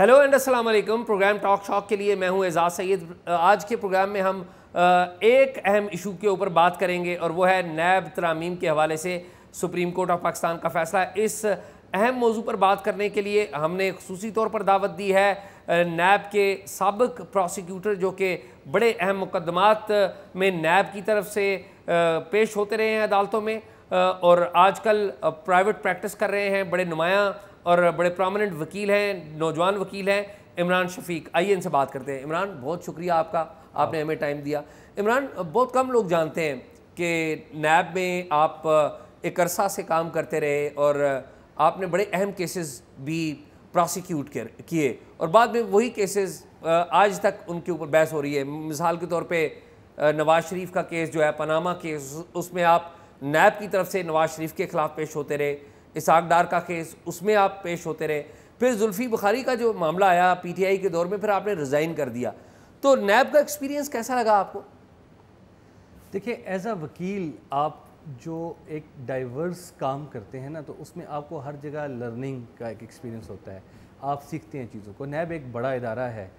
Hello and अस्सलाम वालेकुम programme talk shock के लिए मैं हूं एजाज सैद आज के प्रोग्राम में हम एक अहम इशू के ऊपर बात करेंगे और वो है नैब तरामीम के हवाले से सुप्रीम कोर्ट ऑफ पाकिस्तान का फैसला इस अहम मौजू पर बात करने के लिए हमने खसूसी तौर पर दावत दी है नैब के सबक प्रोसिक्यूटर जो कि बड़े अहम मुकदमात में नैब की तरफ से पेश होते रहे हैं अदालतों में और आजकल प्राइवेट प्रैक्टिस कर रहे हैं बड़े नुमायाँ और बड़े प्रोमिनेंट वकील हैं नौजवान वकील हैं इमरान शफीक आइए इनसे बात करते हैं इमरान बहुत शुक्रिया आपका आपने हमें टाइम दिया इमरान बहुत कम लोग जानते हैं कि नैब में आप एक अरसा से काम करते रहे और आपने बड़े अहम केसेस भी प्रोसिक्यूट किए और बाद में वही केसेस आज तक उनके ऊपर बहस हो रही है मिसाल के तौर पे नवाज शरीफ का केस जो है पनामा केस उसमें आप नैब की तरफ से नवाज शरीफ के ख़िलाफ़ पेश होते रहे इसाक डार का केस उसमें आप पेश होते रहे फिर जुल्फ़ी बुखारी का जो मामला आया पीटीआई के दौर में फिर आपने रिज़ाइन कर दिया तो नैब का एक्सपीरियंस कैसा लगा आपको देखिए एज अ वकील आप जो एक डाइवर्स काम करते हैं ना तो उसमें आपको हर जगह लर्निंग का एक एक्सपीरियंस होता है आप सीखते हैं चीज़ों को नैब एक बड़ा इदारा है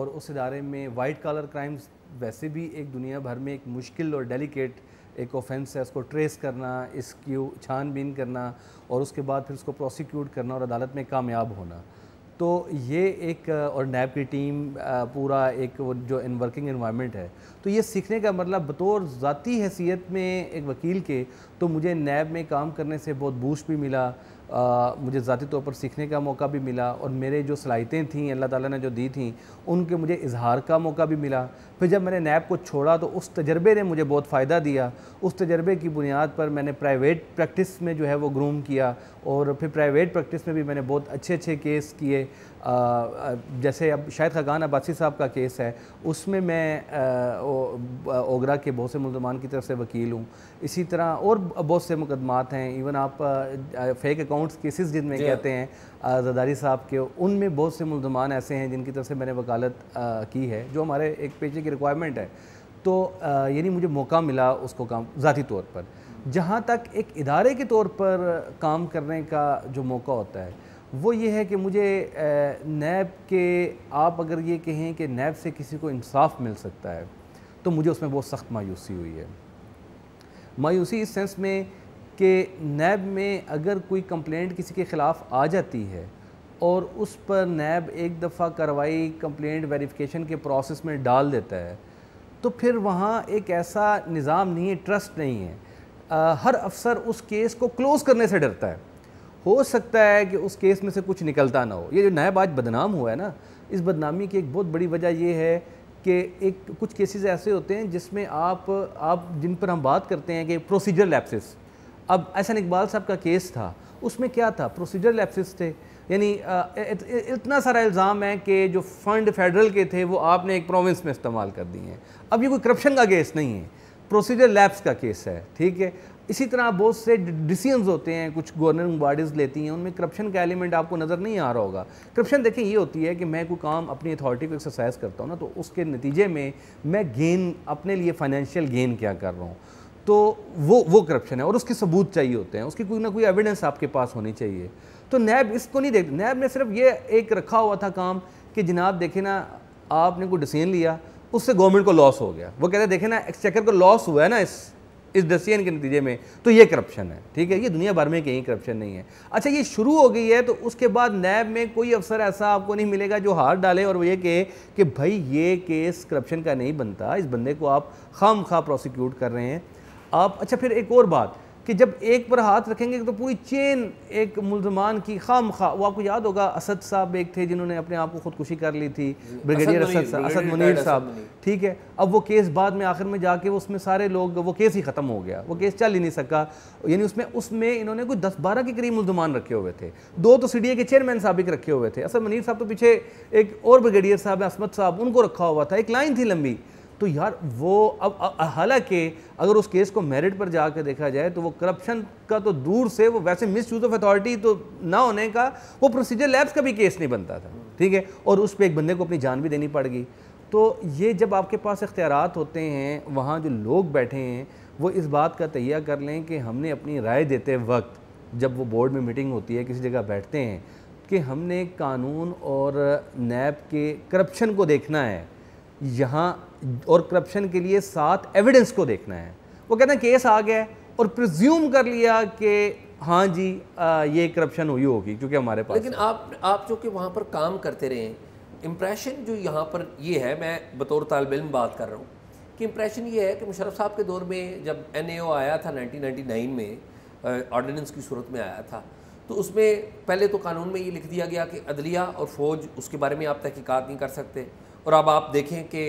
और उस इदारे में वाइट कॉलर क्राइम्स वैसे भी एक दुनिया भर में एक मुश्किल और डेलिकेट एक ऑफेंस है उसको ट्रेस करना इसकी छानबीन करना और उसके बाद फिर उसको प्रोसिक्यूट करना और अदालत में कामयाब होना तो ये एक और नैब की टीम पूरा एक जो इन वर्किंग इन्वायरमेंट है तो ये सीखने का मतलब बतौर ज़ाती हैसियत में एक वकील के तो मुझे नैब में काम करने से बहुत बूश भी मिला आ, मुझे ज़ाती तौर पर सीखने का मौका भी मिला और मेरे जो सलाहितें थीं अल्लाह ताला ने जो दी थी उनके मुझे इजहार का मौका भी मिला फिर जब मैंने नैब को छोड़ा तो उस तजर्बे ने मुझे बहुत फ़ायदा दिया उस तजर्बे की बुनियाद पर मैंने प्राइवेट प्रैक्टिस में जो है वो ग्रूम किया और फिर प्राइवेट प्रैक्टिस में भी मैंने बहुत अच्छे अच्छे केस किए जैसे अब शायद खगान अब्बासी साहब का केस है उसमें मैं ओगरा के बहुत से मुलजमान की तरफ से वकील हूँ इसी तरह और बहुत से मुकदमात हैं इवन आप फेक अकाउंट्स केसेस जिनमें कहते हैं जदारी साहब के उनमें बहुत से मुलजमान ऐसे हैं जिनकी तरफ से मैंने वकालत की है जो हमारे एक पेशे की रिक्वायरमेंट है तो यानी मुझे मौका मिला उसको काम ज़ाती तौर पर जहाँ तक एक इदारे के तौर पर काम करने का जो मौका होता है वो ये है कि मुझे नैब के आप अगर ये कहें कि नैब से किसी को इंसाफ मिल सकता है तो मुझे उसमें बहुत सख्त मायूसी हुई है मायूसी इस सेंस में कि नैब में अगर कोई कंप्लेंट किसी के ख़िलाफ़ आ जाती है और उस पर नैब एक दफ़ा कार्रवाई कंप्लेंट वेरिफिकेशन के प्रोसेस में डाल देता है तो फिर वहाँ एक ऐसा निज़ाम नहीं है ट्रस्ट नहीं है आ, हर अफसर उस केस को क्लोज़ करने से डरता है हो सकता है कि उस केस में से कुछ निकलता ना हो ये जो नयाबाज बदनाम हुआ है ना इस बदनामी की एक बहुत बड़ी वजह ये है कि एक कुछ केसेस ऐसे होते हैं जिसमें आप आप जिन पर हम बात करते हैं कि प्रोसीजर लैप्सिस अब ऐसा इकबाल साहब का केस था उसमें क्या था प्रोसीजर लैप्सिस थे यानी इत, इतना सारा इल्ज़ाम है कि जो फ़ंड फेडरल के थे वो आपने एक प्रोविंस में इस्तेमाल कर दिए हैं अब ये कोई करप्शन का केस नहीं है प्रोसीजर लैप्स का केस है ठीक है इसी तरह बहुत से डिसीजंस होते हैं कुछ गवर्निंग बॉडीज़ लेती हैं उनमें करप्शन का एलिमेंट आपको नज़र नहीं आ रहा होगा करप्शन देखें ये होती है कि मैं कोई काम अपनी अथॉरिटी को एक्सरसाइज करता हूँ ना तो उसके नतीजे में मैं गेन अपने लिए फाइनेंशियल गेन क्या कर रहा हूँ तो वो वो करप्शन है और उसके सबूत चाहिए होते हैं उसकी कोई ना कोई एविडेंस आपके पास होनी चाहिए तो नैब इसको नहीं देखते नैब ने सिर्फ ये एक रखा हुआ था काम कि जनाब देखे ना आपने कोई डिसीजन लिया उससे गवर्नमेंट को लॉस हो गया वो कहते हैं देखे ना एक्सचेकर को लॉस हुआ है ना इस इस डसियन के नतीजे में तो ये करप्शन है ठीक है ये दुनिया भर में कहीं करप्शन नहीं है अच्छा ये शुरू हो गई है तो उसके बाद नैब में कोई अफसर ऐसा आपको नहीं मिलेगा जो हाथ डाले और वो ये कहे कि भाई ये केस करप्शन का नहीं बनता इस बंदे को आप खाम खा प्रोसिक्यूट कर रहे हैं आप अच्छा फिर एक और बात कि जब एक पर हाथ रखेंगे तो पूरी चेन एक मुलजमान की खाम खा वो आपको याद होगा असद साहब एक थे जिन्होंने अपने आप को खुदकुशी कर ली थी ब्रिगेडियर असद साहब असद मुनीर साहब ठीक है अब वो केस बाद में आखिर में जाके उसमें सारे लोग वो केस ही ख़त्म हो गया वो केस चल ही नहीं सका यानी उसमें उसमें इन्होंने कोई दस बारह के करीब मुलजमान रखे हुए थे दो तो सी के चेयरमैन साहब एक रखे हुए थे असद मुनीर साहब तो पीछे एक और ब्रिगेडियर साहब असमद साहब उनको रखा हुआ था एक लाइन थी लंबी तो यार वो अब हालांकि अगर उस केस को मेरिट पर जाकर देखा जाए तो वो करप्शन का तो दूर से वो वैसे मिस यूज़ ऑफ अथॉरिटी तो ना होने का वो प्रोसीजर लैब्स का भी केस नहीं बनता था ठीक है और उस पर एक बंदे को अपनी जान भी देनी गई तो ये जब आपके पास इख्तियार होते हैं वहाँ जो लोग बैठे हैं वो इस बात का तैयार कर लें कि हमने अपनी राय देते वक्त जब वो बोर्ड में मीटिंग होती है किसी जगह बैठते हैं कि हमने कानून और नैब के करप्शन को देखना है यहाँ और करप्शन के लिए सात एविडेंस को देखना है वो कहते हैं केस आ गया है और प्रिज्यूम कर लिया कि हाँ जी आ, ये करप्शन हुई होगी क्योंकि हमारे पास लेकिन आप आप कि वहाँ पर काम करते रहे इम्प्रेशन जो यहाँ पर ये है मैं बतौर तालब इम बात कर रहा हूँ कि इम्प्रेशन ये है कि मुशरफ साहब के दौर में जब एन आया था नाइन में ऑर्डिनेंस की सूरत में आया था तो उसमें पहले तो कानून में ये लिख दिया गया कि अदलिया और फ़ौज उसके बारे में आप तहकीकात नहीं कर सकते और अब आप देखें कि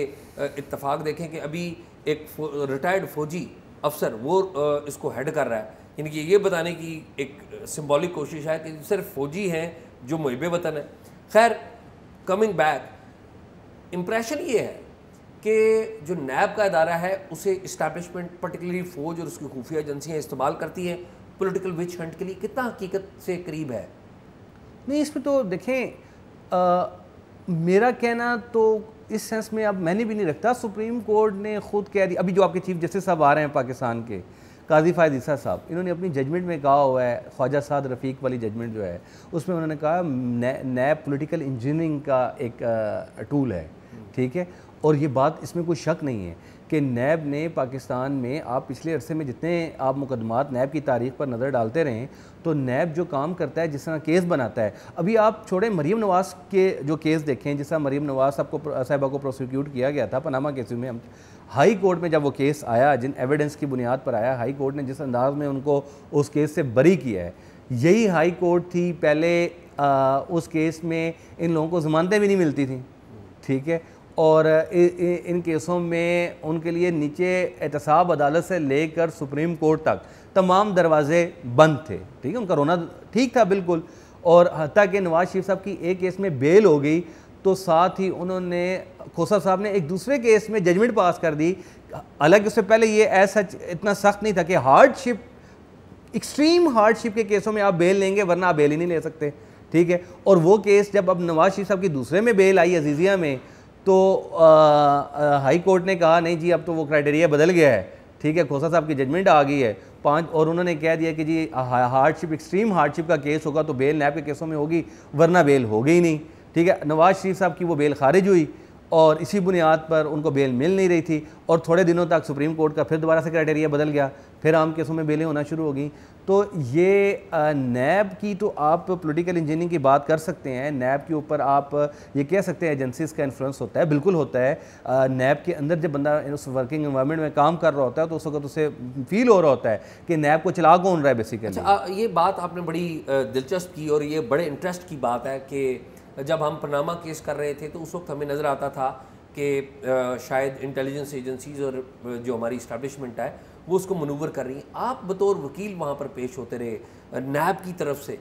इतफाक़ देखें कि अभी एक रिटायर्ड फ़ौजी अफसर वो इसको हेड कर रहा है यानी कि ये बताने की एक सिंबॉलिक कोशिश है कि सिर्फ फ़ौजी हैं जो मुहब वतन है खैर कमिंग बैक इम्प्रेशन ये है कि जो नैब का अदारा है उसे इस्टेबलिशमेंट पर्टिकुलरली फ़ौज और उसकी खुफिया एजेंसियाँ इस्तेमाल करती हैं पोलिटिकल विच हंट के लिए कितना हकीकत से करीब है नहीं इसमें तो देखें आ... मेरा कहना तो इस सेंस में अब मैंने भी नहीं रखता सुप्रीम कोर्ट ने खुद कह दिया अभी जो आपके चीफ जस्टिस साहब आ रहे हैं पाकिस्तान के काजी फ़ायद ईसा साहब इन्होंने अपनी जजमेंट में कहा हुआ है ख्वाजा साद रफ़ीक वाली जजमेंट जो है उसमें उन्होंने कहा नया पोलिटिकल इंजीनियरिंग का एक टूल है ठीक है और ये बात इसमें कोई शक नहीं है कि नैब ने पाकिस्तान में आप पिछले अरसे में जितने आप मुकदमात नैब की तारीख पर नज़र डालते रहें तो नैब जो काम करता है जिस तरह केस बनाता है अभी आप छोड़े मरीम नवाज़ के जो केस देखें जिस तरह मरीम नवाज़ आपको साहबा को प्रोसिक्यूट किया गया था पनामा केस में हम हाई कोर्ट में जब वो केस आया जिन एविडेंस की बुनियाद पर आया हाई कोर्ट ने जिस अंदाज में उनको उस केस से बरी किया है यही हाई कोर्ट थी पहले आ, उस केस में इन लोगों को ज़मानतें भी नहीं मिलती थी ठीक है और इन केसों में उनके लिए नीचे एहतसाब अदालत से लेकर सुप्रीम कोर्ट तक तमाम दरवाजे बंद थे ठीक है उनका रोना ठीक था बिल्कुल और हती कि नवाज शरीफ साहब की एक केस में बेल हो गई तो साथ ही उन्होंने खोसा साहब ने एक दूसरे केस में जजमेंट पास कर दी हालांकि उससे पहले ये ऐसा इतना सख्त नहीं था कि हार्डशिप एक्सट्रीम हार्डशिप के केसों में आप बेल लेंगे वरना आप बेल ही नहीं ले सकते ठीक है और वो केस जब अब नवाज शरीफ साहब की दूसरे में बेल आई अजीज़िया में तो हाई कोर्ट ने कहा नहीं जी अब तो वो क्राइटेरिया बदल गया है ठीक है खोसा साहब की जजमेंट आ गई है पाँच और उन्होंने कह दिया कि जी हार्डशिप एक्सट्रीम हार्डशिप का केस होगा तो बेल नैब के केसों में होगी वरना बेल हो गई नहीं ठीक है नवाज शरीफ साहब की वो बेल खारिज हुई और इसी बुनियाद पर उनको बेल मिल नहीं रही थी और थोड़े दिनों तक सुप्रीम कोर्ट का फिर दोबारा से क्राइटेरिया बदल गया फिर आम केसों में बेलें होना शुरू हो गई तो ये नैब की तो आप पॉलिटिकल इंजीनियरिंग की बात कर सकते हैं नैब के ऊपर आप ये कह सकते हैं एजेंसीज़ का इन्फ्लुएंस होता है बिल्कुल होता है नैब के अंदर जब बंदा उस वर्किंग इन्वायरमेंट में काम कर रहा होता है तो उस वक्त उसे फील हो रहा होता है कि नैब को चला कौन रहा है बेसिकली अच्छा, ये बात आपने बड़ी दिलचस्प की और ये बड़े इंटरेस्ट की बात है कि जब हम पनामा केस कर रहे थे तो उस वक्त हमें नज़र आता था कि शायद इंटेलिजेंस एजेंसीज और जो हमारी इस्टबलिशमेंट है वो उसको मनूवर कर रही हैं आप बतौर वकील वहाँ पर पेश होते रहे नैब की तरफ से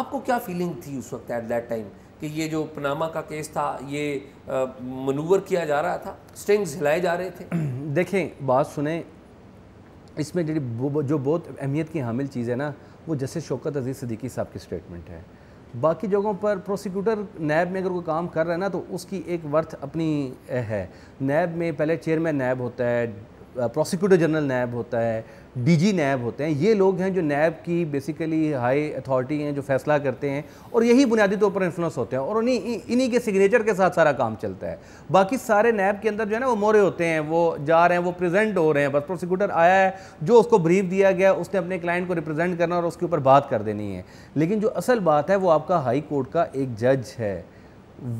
आपको क्या फीलिंग थी उस वक्त एट दैट टाइम कि ये जो पनामा का केस था ये मनूवर किया जा रहा था स्ट्रिंग्स हिलाए जा रहे थे देखें बात सुने इसमें जो जो बहुत अहमियत की हामिल चीज़ है ना वो जैसे शौकत अजीज़ सदीकी साहब की स्टेटमेंट है बाकी जगहों पर प्रोसिक्यूटर नैब में अगर कोई काम कर रहा है ना तो उसकी एक वर्थ अपनी है नैब में पहले चेयरमैन नैब होता है प्रोसिक्यूटर जनरल नैब होता है डीजी नैब होते हैं ये लोग हैं जो नैब की बेसिकली हाई अथॉरिटी हैं जो फैसला करते हैं और यही बुनियादी तौर पर इन्फ्लुएंस होते हैं और उन्हीं इन्हीं के सिग्नेचर के साथ सारा काम चलता है बाकी सारे नैब के अंदर जो है ना वो मोरे होते हैं वो जा रहे हैं वो प्रेजेंट हो रहे हैं बस प्रोसिक्यूटर आया है जो उसको ब्रीफ दिया गया उसने अपने क्लाइंट को रिप्रेजेंट करना और उसके ऊपर बात कर देनी है लेकिन जो असल बात है वो आपका हाई कोर्ट का एक जज है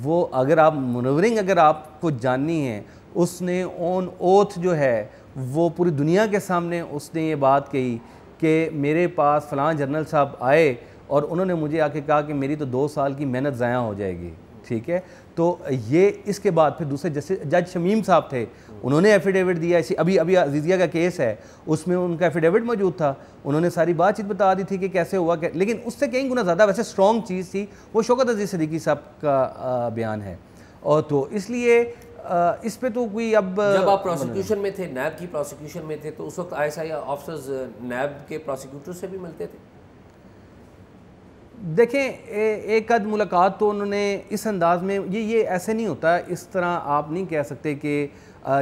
वो अगर आप मनवरिंग अगर आपको जाननी है उसने ऑन ओथ जो है वो पूरी दुनिया के सामने उसने ये बात कही कि मेरे पास फ़लां जनरल साहब आए और उन्होंने मुझे आके कहा कि मेरी तो दो साल की मेहनत ज़ाया हो जाएगी ठीक है तो ये इसके बाद फिर दूसरे जस्टिस जज शमीम साहब थे उन्होंने एफिडेविट दिया इसी अभी अभी अजीज़िया का केस है उसमें उनका एफिडेविट मौजूद था उन्होंने सारी बातचीत बता दी थी कि कैसे हुआ कै... लेकिन उससे कई गुना ज़्यादा वैसे स्ट्रॉन्ग चीज़ थी वो शौकत अजीज़ सदीकी साहब का बयान है और तो इसलिए इस पे तो कोई अब जब आप प्रोसिक्यूशन में थे नैब की प्रोसिक्यूशन में थे तो उस वक्त आईएसआई ऑफिसर्स नैब के प्रोसिक्यूटर से भी मिलते थे देखें ए, एक अद मुलाकात तो उन्होंने इस अंदाज में ये ये ऐसे नहीं होता इस तरह आप नहीं कह सकते कि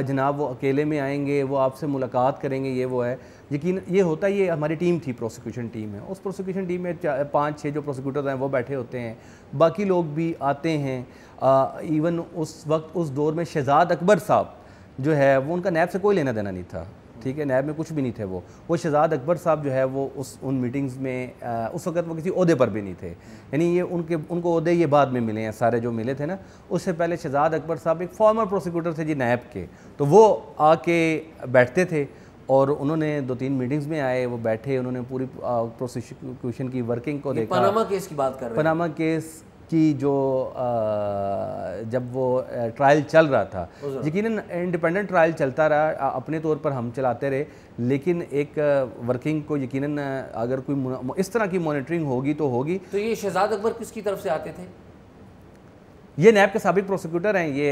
जनाब वो अकेले में आएंगे वो आपसे मुलाकात करेंगे ये वो है यकीन ये होता ये हमारी टीम थी प्रोसिक्यूशन टीम है उस प्रोसिक्यूशन टीम में पाँच छः जो प्रोसिक्यूटर हैं वो बैठे होते हैं बाकी लोग भी आते हैं इवन उस वक्त उस दौर में शहजाद अकबर साहब जो है वो उनका नैब से कोई लेना देना नहीं था ठीक है नैब में कुछ भी नहीं थे वो वो शहजाद अकबर साहब जो है वो उस उन मीटिंग्स में आ, उस वक्त वो किसी अहदे पर भी नहीं थे यानी ये उनके उनको अहदे ये बाद में मिले हैं सारे जो मिले थे ना उससे पहले शहजाद अकबर साहब एक फॉर्मर प्रोसिक्यूटर थे जी नैब के तो वो आके बैठते थे और उन्होंने दो तीन मीटिंग्स में आए वो बैठे उन्होंने पूरी प्रोसिक्यूशन की वर्किंग को देखा पनामा केस की बात कर रहे पनामा केस कि जो आ, जब वो ट्रायल चल रहा था यकीन इंडिपेंडेंट ट्रायल चलता रहा अपने तौर पर हम चलाते रहे लेकिन एक वर्किंग को यकीन अगर कोई इस तरह की मॉनिटरिंग होगी तो होगी तो ये शहजाद अकबर किसकी तरफ से आते थे ये नैब के सबक प्रोसिक्यूटर हैं ये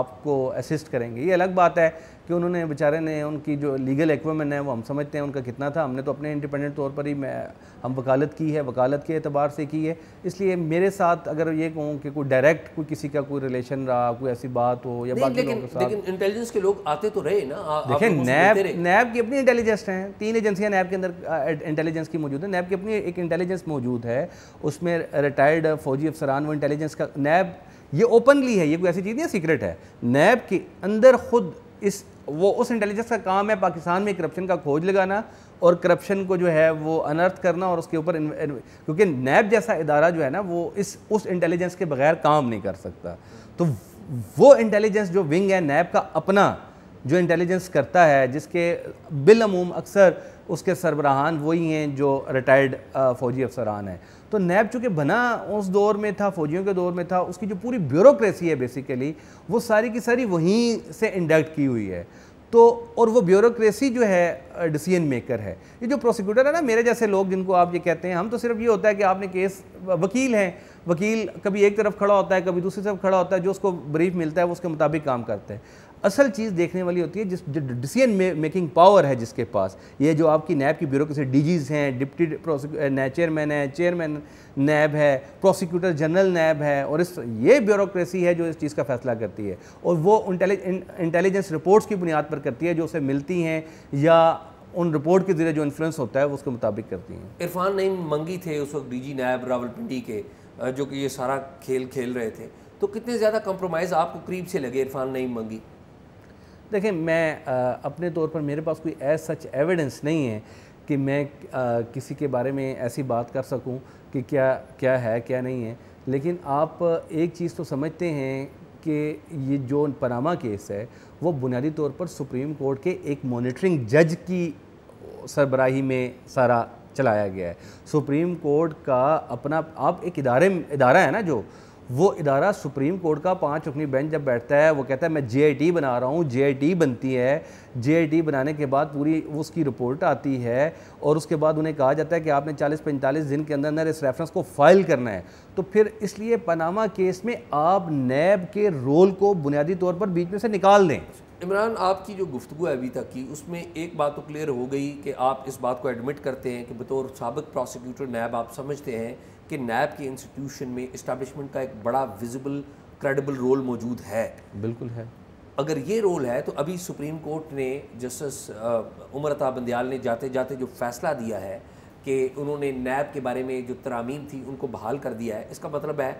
आपको असिस्ट करेंगे ये अलग बात है कि उन्होंने बेचारे ने उनकी जो लीगल एक्वामेंट है वो हम समझते हैं उनका कितना था हमने तो अपने इंडिपेंडेंट तौर पर ही मैं हम वकालत की है वकालत के अतबार से की है इसलिए मेरे साथ अगर ये कहूँ कि कोई डायरेक्ट कोई किसी का कोई रिलेशन रहा कोई ऐसी बात हो या बाकी लोगों के साथ लेकिन इंटेलिजेंस के लोग आते तो रहे ना देखिए नैब नैब की अपनी इंटेलिजेंस हैं तीन एजेंसियाँ नैब के अंदर इंटेलिजेंस की मौजूद है नैब की अपनी एक इंटेलिजेंस मौजूद है उसमें रिटायर्ड फौजी अफसरान वो इंटेलिजेंस का नैब ये ओपनली है ये कोई ऐसी चीज़ नहीं सीक्रेट है नैब के अंदर खुद इस वो उस इंटेलिजेंस का काम है पाकिस्तान में करप्शन का खोज लगाना और करप्शन को जो है वो अनर्थ करना और उसके ऊपर क्योंकि नैब जैसा इदारा जो है ना वो इस उस इंटेलिजेंस के बगैर काम नहीं कर सकता तो वो इंटेलिजेंस जो विंग है नैब का अपना जो इंटेलिजेंस करता है जिसके बिलमूम अक्सर उसके सरबराहान वही हैं जो रिटायर्ड फ़ौजी अफसरान हैं तो नैब चूँकि बना उस दौर में था फ़ौजियों के दौर में था उसकी जो पूरी ब्यूरोसी है बेसिकली वो सारी की सारी वहीं से इंडक्ट की हुई है तो और वो ब्यूरोसी जो है डिसीजन मेकर है ये जो प्रोसिक्यूटर है ना मेरे जैसे लोग जिनको आप ये कहते हैं हम तो सिर्फ ये होता है कि आपने केस वकील हैं वकील कभी एक तरफ खड़ा होता है कभी दूसरी तरफ खड़ा होता है जो उसको ब्रीफ मिलता है वो उसके मुताबिक काम करते हैं असल चीज़ देखने वाली होती है जिस डिसीजन मेकिंग पावर है जिसके पास ये जो आपकी नैब की ब्यूरोक्रेसी डीजीज हैं डिप्टी चेयरमैन है चेयरमैन नैब है प्रोसिक्यूटर जनरल नैब है और इस ये ब्यूरोक्रेसी है जो इस चीज़ का फैसला करती है और वो इंटेलिजेंस रिपोर्ट्स की बुनियाद पर करती है जो उसे मिलती हैं या उन रिपोर्ट के जरिए जो इन्फ्लुएंस होता है वो उसके मुताबिक करती हैं इरफान नईम मंगी थे उस वक्त डी नायब रावलपिंडी के जो कि ये सारा खेल खेल रहे थे तो कितने ज़्यादा कंप्रोमाइज़ आपको करीब से लगे इरफान नईम मंगी देखें मैं आ, अपने तौर पर मेरे पास कोई एज सच एविडेंस नहीं है कि मैं आ, किसी के बारे में ऐसी बात कर सकूं कि क्या क्या है क्या नहीं है लेकिन आप एक चीज़ तो समझते हैं कि ये जो पनामा केस है वो बुनियादी तौर पर सुप्रीम कोर्ट के एक मॉनिटरिंग जज की सरबराही में सारा चलाया गया है सुप्रीम कोर्ट का अपना आप एक इदारे इदारा है ना जो वो इदारा सुप्रीम कोर्ट का पाँच रुकनी बेंच जब बैठता है वो कहता है मैं जे बना रहा हूँ जे बनती है जे बनाने के बाद पूरी उसकी रिपोर्ट आती है और उसके बाद उन्हें कहा जाता है कि आपने 40-45 दिन के अंदर अंदर इस रेफरेंस को फाइल करना है तो फिर इसलिए पनामा केस में आप नैब के रोल को बुनियादी तौर पर बीच में से निकाल दें इमरान आपकी जो गुफ्तु है अभी तक की उसमें एक बात तो क्लियर हो गई कि आप इस बात को एडमिट करते हैं कि बतौर सबक प्रोसिक्यूटर नैब आप समझते हैं कि नैब के इंस्टीट्यूशन में इस्टबलिशमेंट का एक बड़ा विजिबल क्रेडिबल रोल मौजूद है बिल्कुल है अगर ये रोल है तो अभी सुप्रीम कोर्ट ने जस्टिस उमर अता बंदयाल ने जाते जाते जो फैसला दिया है कि उन्होंने नैब के बारे में जो तरामीम थी उनको बहाल कर दिया है इसका मतलब है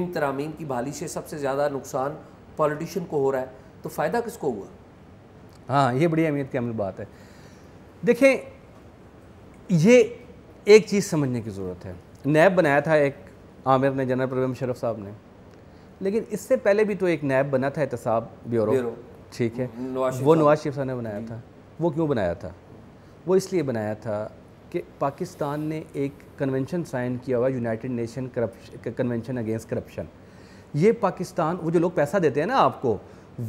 इन तरामीम की बहाली से सबसे ज़्यादा नुकसान पॉलिटिशन को हो रहा है तो फ़ायदा किसको हुआ हाँ ये बड़ी अहमियत की अमल बात है देखें ये एक चीज़ समझने की ज़रूरत है नैब बनाया था एक आमिर ने जनरल प्रवीम मुशरफ साहब ने लेकिन इससे पहले भी तो एक नैब बना था एहतसाब ब्यूरो ठीक है वो नवाज शरीफ साहब ने बनाया था वो क्यों बनाया था वो इसलिए बनाया था कि पाकिस्तान ने एक कन्वेंशन साइन किया हुआ United Nation corruption convention against corruption ये पाकिस्तान वो जो लोग पैसा देते हैं ना आपको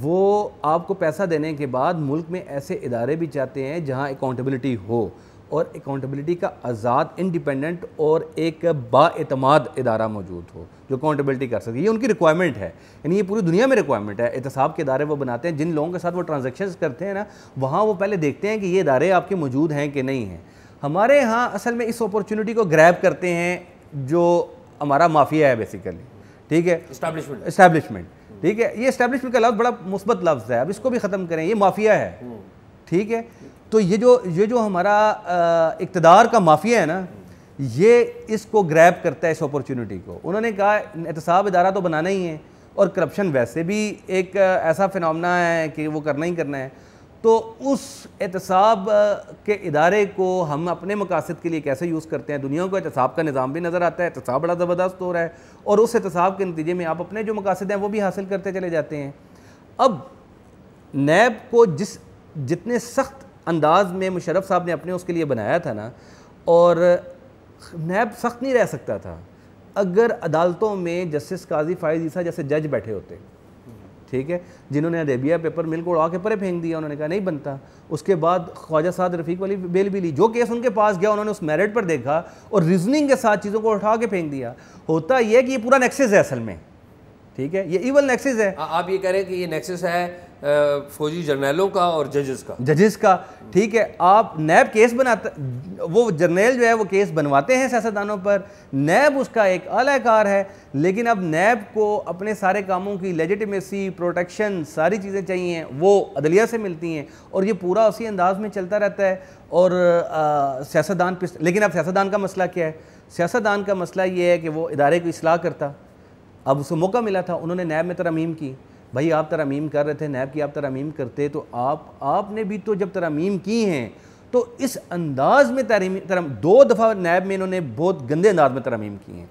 वो आपको पैसा देने के बाद मुल्क में ऐसे इदारे भी चाहते हैं जहाँ अकाउंटेबिलिटी हो और अकाउंटेबिलिटी का आज़ाद इंडिपेंडेंट और एक बातमाद इदारा मौजूद हो जो अकाउंटेबिलिटी कर सके ये उनकी रिक्वायरमेंट है यानी ये पूरी दुनिया में रिक्वायरमेंट है एहतसाब के इदारे वो बनाते हैं जिन लोगों के साथ वो ट्रांजेक्शन करते हैं ना वहाँ वो पहले देखते हैं कि ये इदारे आपके मौजूद हैं कि नहीं हैं हमारे यहाँ असल में इस अपॉर्चुनिटी को ग्रैब करते हैं जो हमारा माफिया है बेसिकली ठीक है इस्टेब्लिशमेंट इस्टेब्लिशमेंट ठीक है ये इस्टेब्लिशमेंट का लफ्ज़ बड़ा मुस्बत लफ्ज़ है अब इसको भी ख़त्म करें ये माफिया है हम्म। ठीक है तो ये जो ये जो हमारा इकतदार का माफिया है ना ये इसको ग्रैब करता है इस अपॉर्चुनिटी को उन्होंने कहा एहतसाब इदारा तो बनाना ही है और करप्शन वैसे भी एक ऐसा फिनमना है कि वो करना ही करना है तो उस एहतसाब के इदारे को हम अपने मकासद के लिए कैसे यूज़ करते हैं दुनिया को एहतसाब का निज़ाम भी नज़र आता है एहतसाब बड़ा ज़बरदस्त हो रहा है और उस एहतसाब के नतीजे में आप अपने जो मकासद हैं वो भी हासिल करते चले जाते हैं अब नैब को जिस जितने सख्त अंदाज में मुशरफ साहब ने अपने उसके लिए बनाया था ना और नैब सख्त नहीं रह सकता था अगर अदालतों में जस्टिस काजी फायज ईसा जैसे जज बैठे होते ठीक है जिन्होंने अदेबिया पेपर मिल को उड़ा के परे फेंक दिया उन्होंने कहा नहीं बनता उसके बाद ख्वाजा साद रफीक वाली बेल भी ली जो केस उनके पास गया उन्होंने उस मेरिट पर देखा और रीजनिंग के साथ चीज़ों को उठा के फेंक दिया होता यह कि ये पूरा नेक्सेस है असल में ठीक है ये इवल नेक्सेस है आ, आप ये कह रहे हैं कि ये नेक्सेस है फौजी जर्नैलों का और जजेस का जजेस का ठीक है आप नैब केस बनाते वो जर्नैल जो है वो केस बनवाते हैं सियासतदानों पर नैब उसका एक अलाकार है लेकिन अब नैब को अपने सारे कामों की लेजिटिमेसी प्रोटेक्शन सारी चीज़ें चाहिए वो अदलिया से मिलती हैं और ये पूरा उसी अंदाज में चलता रहता है और सियासतदान लेकिन अब सियासतदान का मसला क्या है सियासतदान का मसला ये है कि वो इदारे को असलाह करता अब उसको मौका मिला था उन्होंने नैब में तरमीम की भाई आप तरामीम कर रहे थे नैब की आप तरामीम करते तो आप आपने भी तो जब तरमीम की हैं तो इस अंदाज में तरामी तरम दो दफ़ा नैब में इन्होंने बहुत गंदे अंदाज में तरामीम की हैं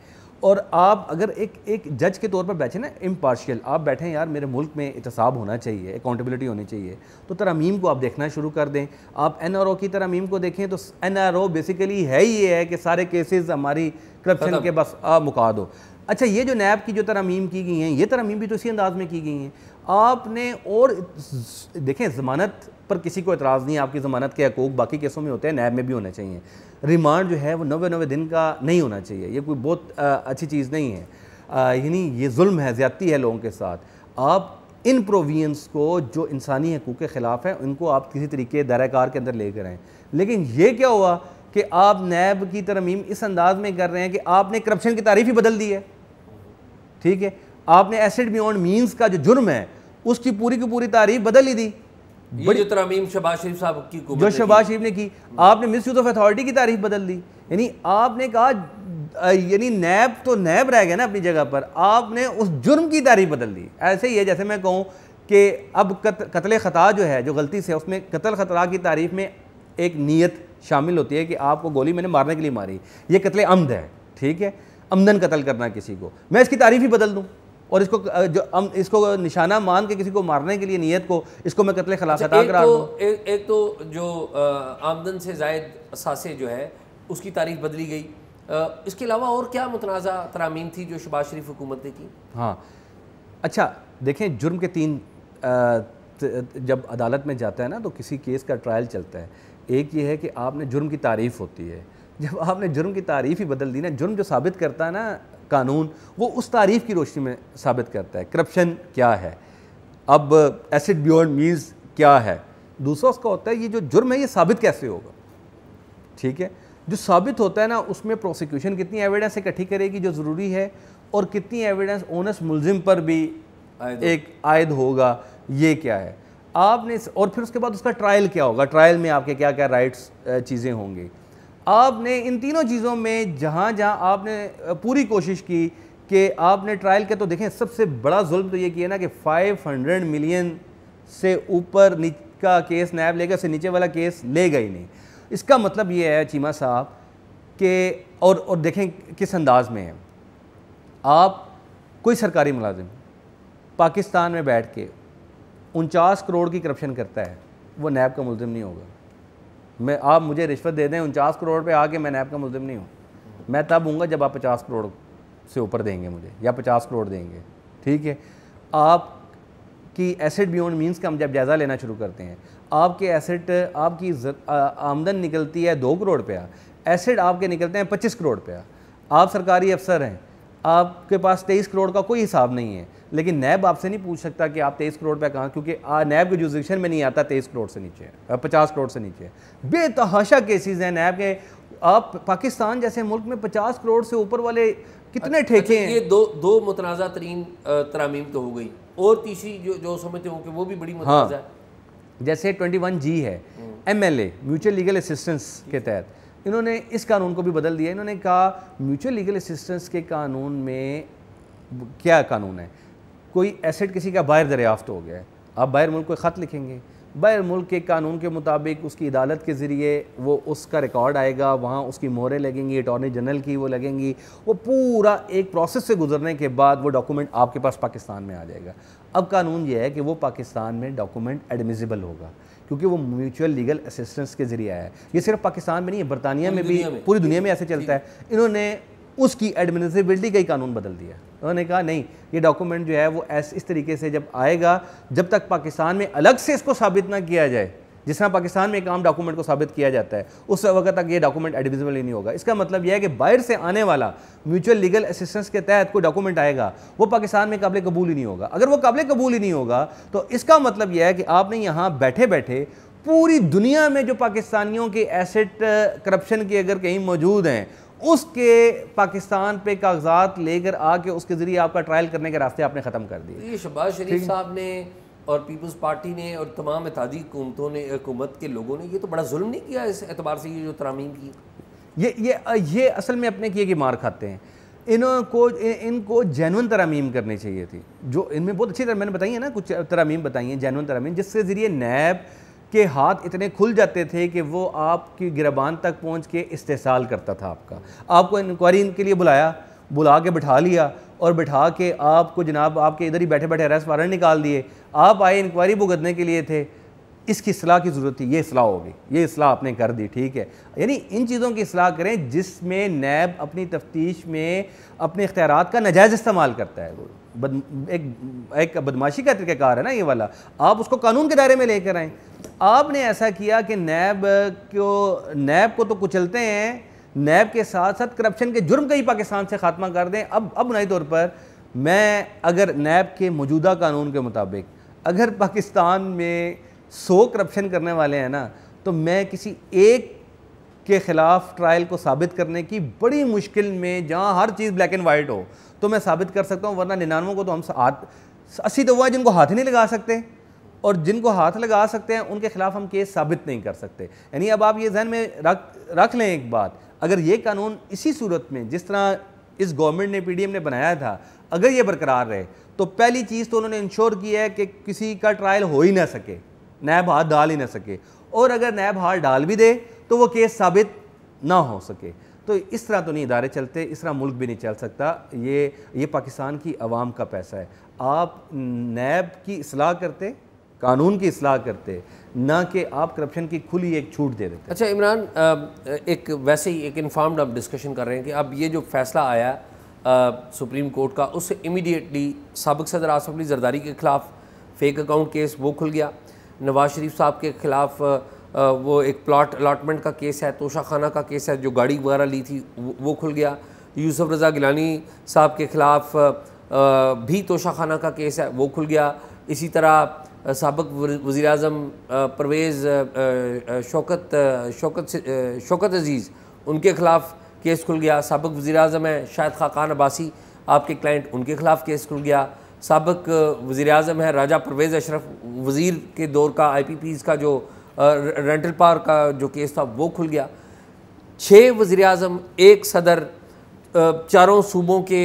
और आप अगर एक एक जज के तौर पर बैठे ना इम्पार्शियल आप बैठे यार मेरे मुल्क में एहतसाब होना चाहिए अकाउंटेबिलिटी होनी चाहिए तो तरमीम को आप देखना शुरू कर दें आप एन आर ओ की तरमीम को देखें तो एन आर ओ बेसिकली है ही ये है कि सारे केसेस हमारी करप्शन के बस आ मुका दो अच्छा ये जो नैब की जो तरमीम की गई हैं ये तरमीम भी तो इसी अंदाज में की गई हैं आपने और देखें ज़मानत पर किसी को एतराज़ नहीं है आपकी ज़मानत के हकूक बाकी केसों में होते हैं नैब में भी होने चाहिए रिमांड जो है वो नवे नवे दिन का नहीं होना चाहिए ये कोई बहुत अच्छी चीज़ नहीं है यानी ये जुल्म है ज़्यादती है लोगों के साथ आप इन प्रोविंस को जो इंसानी हकूक़ के ख़िलाफ़ हैं उनको आप किसी तरीके दायराकार के अंदर ले कर आएँ लेकिन ये क्या हुआ कि आप नैब की तरमीम इस अंदाज़ में कर रहे हैं कि आपने करप्शन की तारीफ़ ही बदल दी है ठीक है आपने एसिड बियॉन्ड मीन्स का जो जुर्म है उसकी पूरी की पूरी तारीफ बदल ही दी बड़ी शबाज शरीफ साहब की जो शबाज शरीफ ने की आपने मिस यूज ऑफ अथॉरिटी की तारीफ बदल दी यानी आपने कहा यानी नैब तो नैब रह गया ना अपनी जगह पर आपने उस जुर्म की तारीफ बदल दी ऐसे ही है जैसे मैं कहूँ कि अब कत, कतल ख़ता जो है जो गलती से उसमें कतल ख़तरा की तारीफ में एक नीयत शामिल होती है कि आपको गोली मैंने मारने के लिए मारी ये कतल अमद है ठीक है अमदन कत्ल करना किसी को मैं इसकी तारीफ ही बदल दूँ और इसको जो अम, इसको निशाना मान के किसी को मारने के लिए नीयत को इसको मैं कत्ल खिलाफ अच्छा, करा तो, एक, एक तो जो आमदन से जायद असासे जो है उसकी तारीख बदली गई इसके अलावा और क्या मुतनाज़ा तरामीम थी जो शबाज शरीफ हुकूमत ने की हाँ अच्छा देखें जुर्म के तीन जब अदालत में जाता है ना तो किसी केस का ट्रायल चलता है एक ये है कि आपने जुर्म की तारीफ होती है जब आपने जुर्म की तारीफ़ ही बदल दी ना जुर्म जो साबित करता है ना कानून वो उस तारीफ़ की रोशनी में साबित करता है करप्शन क्या है अब एसिड बियॉन्ड मीन्स क्या है दूसरा उसका होता है ये जो जुर्म है ये साबित कैसे होगा ठीक है जो साबित होता है ना उसमें प्रोसिक्यूशन कितनी एविडेंस इकट्ठी करेगी जो ज़रूरी है और कितनी एविडेंस ओनस मुलजिम पर भी एक आयद होगा ये क्या है आपने और फिर उसके बाद उसका ट्रायल क्या होगा ट्रायल में आपके क्या क्या राइट्स चीज़ें होंगी आपने इन तीनों चीज़ों में जहाँ जहाँ आपने पूरी कोशिश की कि आपने ट्रायल किया तो देखें सबसे बड़ा जुल्म तो ये किया ना कि 500 मिलियन से ऊपर का केस नैब लेगा से नीचे वाला केस लेगा ही नहीं इसका मतलब ये है चीमा साहब के और और देखें किस अंदाज में है आप कोई सरकारी मुलाजिम पाकिस्तान में बैठ के उनचास करोड़ की करप्शन करता है वो नैब का मुलम नहीं होगा मैं आप मुझे रिश्वत दे दें उनचास करोड़ पे आके मैं नैब का मुलिम नहीं हूँ मैं तब हूँगा जब आप पचास करोड़ से ऊपर देंगे मुझे या पचास करोड़ देंगे ठीक है आप की एसेट बियड मींस का हम जब जायज़ा लेना शुरू करते हैं आपके एसेट आपकी आमदन निकलती है दो करोड़ रुपया एसेट आपके निकलते हैं पच्चीस करोड़ रुपया आप सरकारी अफसर हैं आपके पास तेईस करोड़ का कोई हिसाब नहीं है लेकिन नैब आपसे नहीं पूछ सकता कि आप तेईस करोड़ रुपये कहाँ क्योंकि नैब के जुजिक्शन में नहीं आता तेईस करोड़ से नीचे पचास करोड़ से नीचे बेतहाशा केसेज हैं नैब के आप पाकिस्तान जैसे मुल्क में पचास करोड़ से ऊपर वाले कितने अच्छा, ठेके हैं ये दो दो मुतनाज़ा तरीन तरामीम तो हो गई और तीसरी जो जो समझते हो कि वो भी बड़ी मुतनाजा हाँ है। जैसे 21 जी है M L A mutual legal assistance के तहत इन्होंने इस कानून को भी बदल दिया इन्होंने कहा म्यूचुअल लीगल असिस्टेंस के कानून में क्या कानून है कोई एसेट किसी का बाहर दरियाफ्त हो गया है आप बाहर मुल्क को ख़त लिखेंगे बैर मुल्क के कानून के मुताबिक उसकी अदालत के ज़रिए वो उसका रिकॉर्ड आएगा वहाँ उसकी मोहरें लगेंगी अटॉर्नी जनरल की वो लगेंगी वो पूरा एक प्रोसेस से गुजरने के बाद वो डॉक्यूमेंट आपके पास पाकिस्तान में आ जाएगा अब कानून ये है कि वो पाकिस्तान में डॉक्यूमेंट एडमिजिबल होगा क्योंकि वो म्यूचुअल लीगल असिस्टेंस के ज़रिए आया है ये सिर्फ पाकिस्तान में नहीं है बरतानिया में भी पूरी दुनिया में ऐसे चलता है इन्होंने उसकी एडमिनिस्ट्रेबिलिटी का ही कानून बदल दिया उन्होंने कहा नहीं ये डॉक्यूमेंट जो है वो ऐसे इस तरीके से जब आएगा जब तक पाकिस्तान में अलग से इसको साबित ना किया जाए जिस तरह पाकिस्तान में एक आम डॉक्यूमेंट को साबित किया जाता है उस वक्त तक ये डॉक्यूमेंट एडमिजिबल ही नहीं होगा इसका मतलब यह है कि बाहर से आने वाला म्यूचुअल लीगल असिस्टेंस के तहत कोई डॉक्यूमेंट आएगा वो पाकिस्तान में काबिल कबूल ही नहीं होगा अगर वो काबिल कबूल ही नहीं होगा तो इसका मतलब यह है कि आपने यहाँ बैठे बैठे पूरी दुनिया में जो पाकिस्तानियों के एसेट करप्शन के अगर कहीं मौजूद हैं उसके पाकिस्तान पे कागजात लेकर आके उसके ज़रिए आपका ट्रायल करने के रास्ते आपने ख़त्म कर दिए शहबाज शरीफ साहब ने और पीपल्स पार्टी ने और तमाम इतिहादी ने हुकूमत के लोगों ने ये तो बड़ा जुल्म नहीं किया इस एतबार से ये जो तरामीम की ये ये ये असल में अपने किए कि मार खाते हैं इनको इनको जैनवन तरामीम करनी चाहिए थी जो इनमें बहुत अच्छी तरह मैंने बताई है ना कुछ तरामीम बताई हैं जैनवन तरामीम जिसके ज़रिए नैब के हाथ इतने खुल जाते थे कि वो आपकी गिरबान तक पहुंच के इस्तेसाल करता था आपका आपको इंक्वायरी इनके लिए बुलाया बुला के बिठा लिया और बिठा के आपको जनाब आपके इधर ही बैठे बैठे अरेस्ट वारंट निकाल दिए आप आए इंक्वायरी भुगतने के लिए थे इसकी सलाह की ज़रूरत थी ये सलाह होगी ये सलाह आपने कर दी ठीक है यानी इन चीज़ों की सलाह करें जिसमें नैब अपनी तफ्तीश में अपने इख्तियार का नजायज़ इस्तेमाल करता है वो बद, एक, एक बदमाशी का तरीक़ाकार है ना ये वाला आप उसको कानून के दायरे में लेकर आएँ आपने ऐसा किया कि नैब को नैब को तो कुचलते हैं नैब के साथ साथ करप्शन के जुर्म का ही पाकिस्तान से ख़ात्मा कर दें अब अब नई तौर पर मैं अगर नैब के मौजूदा कानून के मुताबिक अगर पाकिस्तान में सौ करप्शन करने वाले हैं ना तो मैं किसी एक के ख़िलाफ़ ट्रायल को साबित करने की बड़ी मुश्किल में जहाँ हर चीज़ ब्लैक एंड वाइट हो तो मैं साबित कर सकता हूँ वरना निन्यानवे को तो हम हाथ अस्सी तो हुआ जिनको हाथ ही नहीं लगा सकते और जिनको हाथ लगा सकते हैं उनके खिलाफ हम केस साबित नहीं कर सकते यानी अब आप ये जहन में रख रख लें एक बात अगर ये कानून इसी सूरत में जिस तरह इस गवर्नमेंट ने पीडीएम ने बनाया था अगर ये बरकरार रहे तो पहली चीज़ तो उन्होंने इंश्योर की है कि किसी का ट्रायल हो ही ना सके नैब हाथ डाल ही ना सके और अगर नैब हाथ डाल भी दे तो वो केस साबित ना हो सके तो इस तरह तो नहीं इदारे चलते इस तरह मुल्क भी नहीं चल सकता ये ये पाकिस्तान की आवाम का पैसा है आप नैब की असलाह करते कानून की असलाह करते ना कि आप करप्शन की खुली एक छूट दे देते अच्छा इमरान एक वैसे ही एक इन्फॉर्म्ड आप डिस्कशन कर रहे हैं कि अब ये जो फैसला आया आ, सुप्रीम कोर्ट का उससे इमीडिएटली सबक सदर आसफ अली जरदारी के ख़िलाफ़ फेक अकाउंट केस वो खुल गया नवाज शरीफ साहब के ख़िलाफ़ वो एक प्लाट अलाटमेंट का केस है तोशा खाना का केस है जो गाड़ी वगैरह ली थी वो, वो खुल गया यूसुफ रज़ा गिलानी साहब के ख़िलाफ़ भी तोशा खाना का केस है वो खुल गया इसी तरह सबक वज़ी अजम परवेज़ शौकत शौकत शौकत अज़ीज़ उनके ख़िलाफ़ केस खुल गया सबक वज़ी अजम है शाहिद ख़ाकान अब्बासी आपके क्लाइंट उनके ख़िलाफ़ केस खुल गया सबक वज़ी अजम है राजा परवेज़ अशरफ वज़ी के दौर का आई पी पीज़ का जो रेंटल पार का जो केस था वो खुल गया छः वज़ी अजम एक सदर चारों सूबों के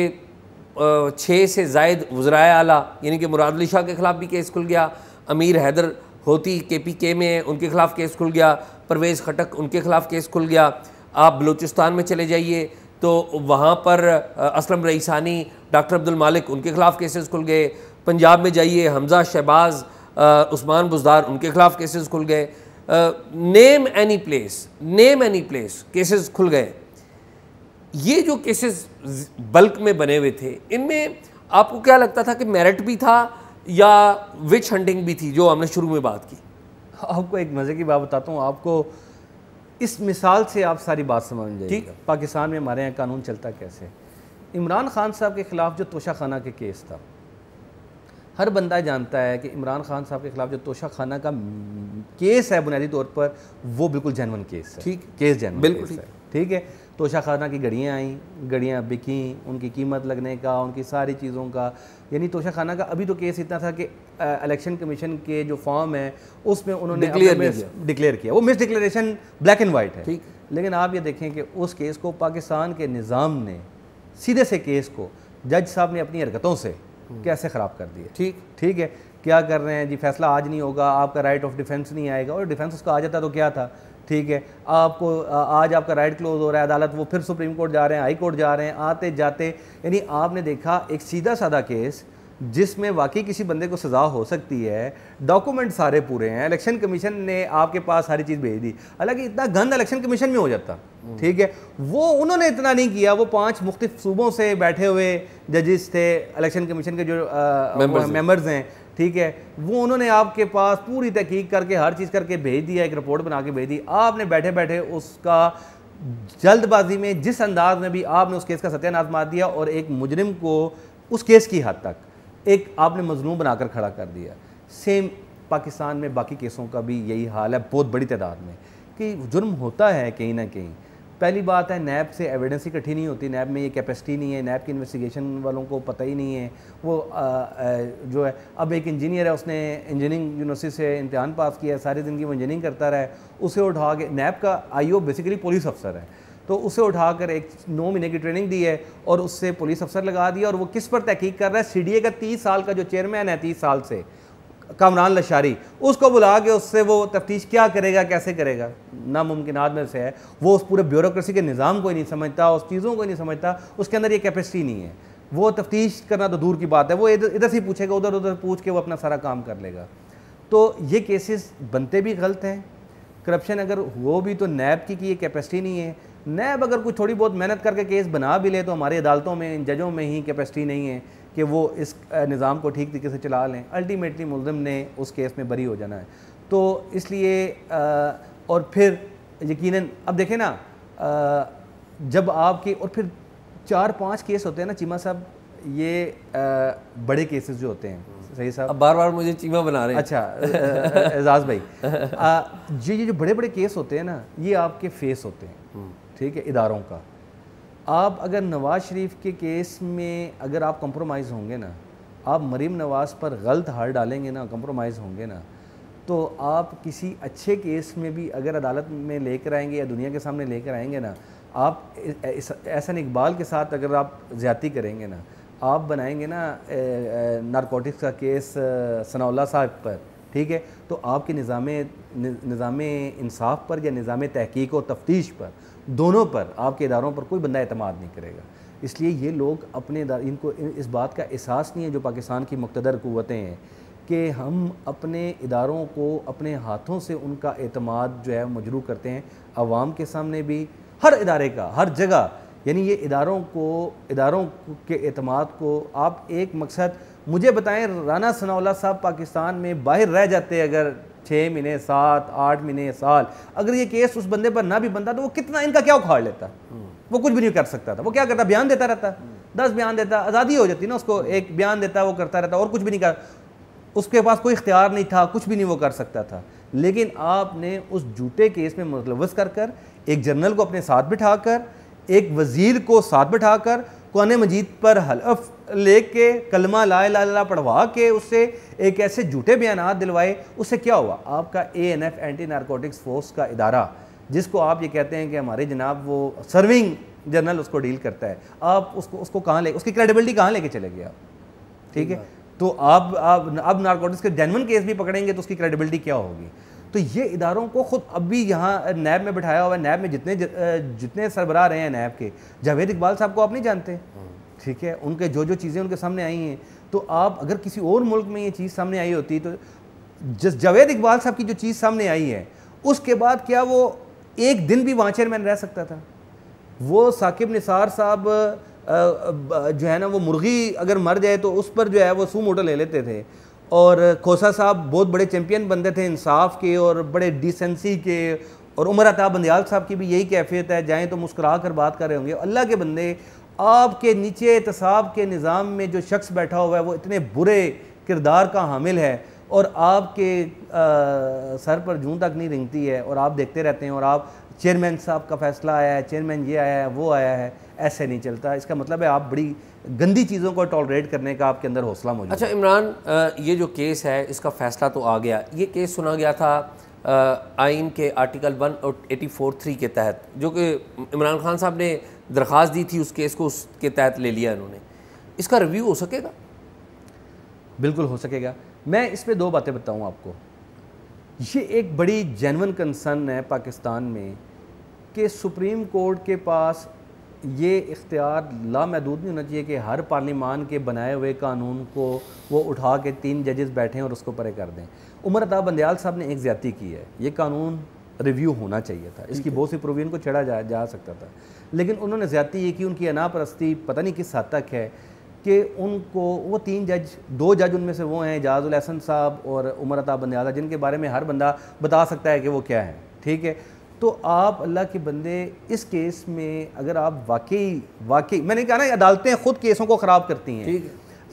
छः से जायद वज्राय आला यानी कि मुराद अली शाह के ख़िलाफ़ भी केस खुल गया अमीर हैदर होती के पी के में उनके ख़िलाफ़ केस खुल गया परवेज़ खटक उनके ख़िलाफ़ केस खुल गया आप बलूचिस्तान में चले जाइए तो वहाँ पर असलम रईसानी डॉक्टर अब्दुल मालिक उनके ख़िलाफ़ केसेस खुल गए पंजाब में जाइए हमजा शहबाज़ उस्मान बुजदार उनके ख़िलाफ़ केसेस खुल गए name any place name any place cases खुल गए ये जो केसेस बल्क में बने हुए थे इनमें आपको क्या लगता था कि मेरिट भी था या विच हंटिंग भी थी जो हमने शुरू में बात की आपको एक मज़े की बात बताता हूँ आपको इस मिसाल से आप सारी बात समझ ठीक पाकिस्तान में हमारे यहाँ कानून चलता कैसे इमरान खान साहब के ख़िलाफ़ जो तोशा खाना के केस था हर बंदा जानता है कि इमरान खान साहब के ख़िलाफ़ जो तोशा खाना का केस है बुनियादी तौर पर वो बिल्कुल जैनवन केस है ठीक केस जैनवन बिल्कुल है ठीक है तोशा खाना की घड़ियाँ आईं घड़ियाँ बिकी उनकी कीमत लगने का उनकी सारी चीज़ों का यानी तोशा खाना का अभी तो केस इतना था कि इलेक्शन कमीशन के जो फॉर्म है उसमें उन्होंने डिक्लेयर किया वो misdeclaration black and white है लेकिन आप ये देखें कि उस केस को पाकिस्तान के निज़ाम ने सीधे से केस को जज साहब ने अपनी हरकतों से हम्म। कैसे ख़राब कर दिया ठीक ठीक है क्या कर रहे हैं जी फैसला आज नहीं होगा आपका राइट ऑफ डिफेंस नहीं आएगा और डिफेंस उसका आ जाता तो क्या था ठीक है आपको आज आपका राइट क्लोज हो रहा है अदालत वो फिर सुप्रीम कोर्ट जा रहे हैं हाई कोर्ट जा रहे हैं आते जाते यानी आपने देखा एक सीधा साधा केस जिसमें वाकई किसी बंदे को सज़ा हो सकती है डॉक्यूमेंट सारे पूरे हैं इलेक्शन कमीशन ने आपके पास सारी चीज़ भेज दी हालांकि इतना गंद इलेक्शन कमीशन में हो जाता हम्म। ठीक है वो उन्होंने इतना नहीं किया वो पांच मुख्तफ सूबों से बैठे हुए जजेस थे इलेक्शन कमीशन के जो मेंबर्स हैं ठीक है वो उन्होंने आपके पास पूरी तहकीक करके हर चीज़ करके भेज दिया एक रिपोर्ट बना के भेज दी आपने बैठे बैठे उसका जल्दबाजी में जिस अंदाज में भी आपने उस केस का सत्यानाश मार दिया और एक मुजरिम को उस केस की हद तक एक आपने मजलूम बनाकर खड़ा कर दिया सेम पाकिस्तान में बाकी केसों का भी यही हाल है बहुत बड़ी तादाद में कि जुर्म होता है कहीं ना कहीं पहली बात है नैब से एविडेंस इकट्ठी नहीं होती नैब में ये कैपेसिटी नहीं है नैब की इन्वेस्टिगेशन वालों को पता ही नहीं है वो आ, आ, जो है अब एक इंजीनियर है उसने इंजीनियरिंग यूनिवर्सिटी से इम्तहान पास किया है सारी ज़िंदगी वो इंजीनियरिंग करता रहा है उसे उठा के नैब का आई बेसिकली पुलिस अफसर है तो उसे उठाकर एक नौ महीने की ट्रेनिंग दी है और उससे पुलिस अफसर लगा दिया और वो किस पर तहकीक कर रहा है सी का तीस साल का जो चेयरमैन है तीस साल से कामरान लशारी उसको बुला के उससे वो तफ्तीश क्या करेगा कैसे करेगा नामुमकिन में से है वो उस पूरे ब्यूरोक्रेसी के निज़ाम को ही नहीं समझता उस चीज़ों को ही नहीं समझता उसके अंदर ये कैपेसिटी नहीं है वो तफ्तीश करना तो दूर की बात है वो इधर इधर से पूछेगा उधर उधर पूछ के वो अपना सारा काम कर लेगा तो ये केसेस बनते भी गलत हैं करप्शन अगर हो भी तो नैब की कि ये कैपेसिटी नहीं है नैब अगर कुछ थोड़ी बहुत मेहनत करके केस बना भी ले तो हमारी अदालतों में जजों में ही कैपेसिटी नहीं है कि वो इस निज़ाम को ठीक तरीके से चला लें अल्टीमेटली मुलम ने उस केस में बरी हो जाना है तो इसलिए और फिर यकीनन अब देखें ना जब आपके और फिर चार पांच केस होते हैं ना चीमा साहब ये आ, बड़े केसेस जो होते हैं सही साहब अब बार बार मुझे चीमा बना रहे हैं अच्छा एजाज भाई ये ये जो बड़े बड़े केस होते हैं ना ये आपके फेस होते हैं हम्म। ठीक है इदारों का आप अगर नवाज शरीफ के केस में अगर आप कंप्रोमाइज़ होंगे ना आप मरीम नवाज पर गलत हार डालेंगे ना कंप्रोमाइज़ होंगे ना तो आप किसी अच्छे केस में भी अगर अदालत में लेकर आएंगे या दुनिया के सामने लेकर आएंगे ना आप ऐसा इकबाल के साथ अगर आप ज्यादा करेंगे ना आप बनाएंगे ना नारकोटिक्स का केस सनाउल्ला साहब पर ठीक है तो आपके निज़ाम निज़ाम इंसाफ पर या निज़ाम तहकीक और तफ्तीश पर दोनों पर आपके इदारों पर कोई बंदा अतमाद नहीं करेगा इसलिए ये लोग अपने इनको इस बात का एहसास नहीं है जो पाकिस्तान की मकतदर क़वतें हैं कि हम अपने इदारों को अपने हाथों से उनका अतमाद जो है मजरू करते हैं आवाम के सामने भी हर इदारे का हर जगह यानी ये इदारों को इदारों के अतमाद को आप एक मकसद मुझे बताएं राना सनाउल्ला साहब पाकिस्तान में बाहर रह जाते अगर छः महीने सात आठ महीने साल अगर ये केस उस बंदे पर ना भी बनता तो वो कितना इनका क्या उखाड़ लेता वो कुछ भी नहीं कर सकता था वो क्या करता बयान देता रहता दस बयान देता आज़ादी हो जाती ना उसको एक बयान देता वो करता रहता और कुछ भी नहीं कर उसके पास कोई इख्तियार नहीं था कुछ भी नहीं वो कर सकता था लेकिन आपने उस झूठे केस में मुलवस कर कर एक जनरल को अपने साथ बिठा कर एक वज़ीर को साथ बिठा कर कौन मजीद पर हलफ के कलमा ला ला ला पढ़वा के उससे एक ऐसे झूठे बयान दिलवाए उससे क्या हुआ आपका A N F anti narcotics force का इदारा जिसको आप ये कहते हैं कि हमारे जनाब वो सर्विंग जनरल उसको डील करता है आप उसको उसको कहाँ ले उसकी क्रेडिबिलिटी कहाँ लेके चले गए आप ठीक है तो आप आप अब नारकोटिक्स के जेनवन केस भी पकड़ेंगे तो उसकी क्रेडिबिलिटी क्या होगी तो ये इदारों को खुद अब भी यहाँ नैब में बिठाया हुआ है नैब में जितने जितने सरबराह रहे हैं नैब के जावेद इकबाल साहब को आप नहीं जानते ठीक है उनके जो जो चीज़ें उनके सामने आई हैं तो आप अगर किसी और मुल्क में ये चीज़ सामने आई होती तो जस जावेद इकबाल साहब की जो चीज़ सामने आई है उसके बाद क्या वो एक दिन भी वहाँ चेयरमैन रह सकता था वो साकिब निसार साहब जो है ना वो मुर्गी अगर मर जाए तो उस पर जो है वो सू मोटर ले लेते थे और खोसा साहब बहुत बड़े चैम्पियन बनते थे इंसाफ के और बड़े डिसेंसी के और उमर अताब बंदयाल साहब की भी यही कैफियत है जाएँ तो मुस्कुरा कर बात कर रहे होंगे अल्लाह के बंदे आपके नीचे एहतसाब के निज़ाम में जो शख्स बैठा हुआ है वो इतने बुरे किरदार का हामिल है और आपके आ, सर पर जूँ तक नहीं रिंगती है और आप देखते रहते हैं और आप चेयरमैन साहब का फैसला आया है चेयरमैन ये आया है वो आया है ऐसे नहीं चलता इसका मतलब है आप बड़ी गंदी चीज़ों को टॉलरेट करने का आपके अंदर हौसला मौजूद अच्छा इमरान ये जो केस है इसका फैसला तो आ गया ये केस सुना गया था आइन के आर्टिकल वन और एटी फोर थ्री के तहत जो कि इमरान खान साहब ने दरख्वास्त दी थी उस केस को उसके तहत ले लिया इन्होंने इसका रिव्यू हो सकेगा बिल्कुल हो सकेगा मैं इस पर दो बातें बताऊँ आपको ये एक बड़ी जेनवन कंसर्न है पाकिस्तान में कि सुप्रीम कोर्ट के पास ये इख्तियार लामहदूद नहीं होना चाहिए कि हर पार्लिमान के बनाए हुए कानून को वो उठा के तीन जजेस बैठें और उसको परे कर दें उमर अताब बंदयाल साहब ने एक ज्यादा की है ये कानून रिव्यू होना चाहिए था इसकी बहुत सी प्रोविजन को छेड़ा जा, जा सकता था लेकिन उन्होंने ज्यादा ये की उनकी अनापरस्ती पता नहीं किस हद तक है कि उनको वो तीन जज दो जज उनमें से वो हैं जाज़ुल एहसन साहब और उमर अता बंदयाजा जिनके बारे में हर बंदा बता सकता है कि वो क्या है ठीक है तो आप अल्लाह के बंदे इस केस में अगर आप वाकई वाकई मैंने कहा ना अदालतें ख़ुद केसों को ख़राब करती हैं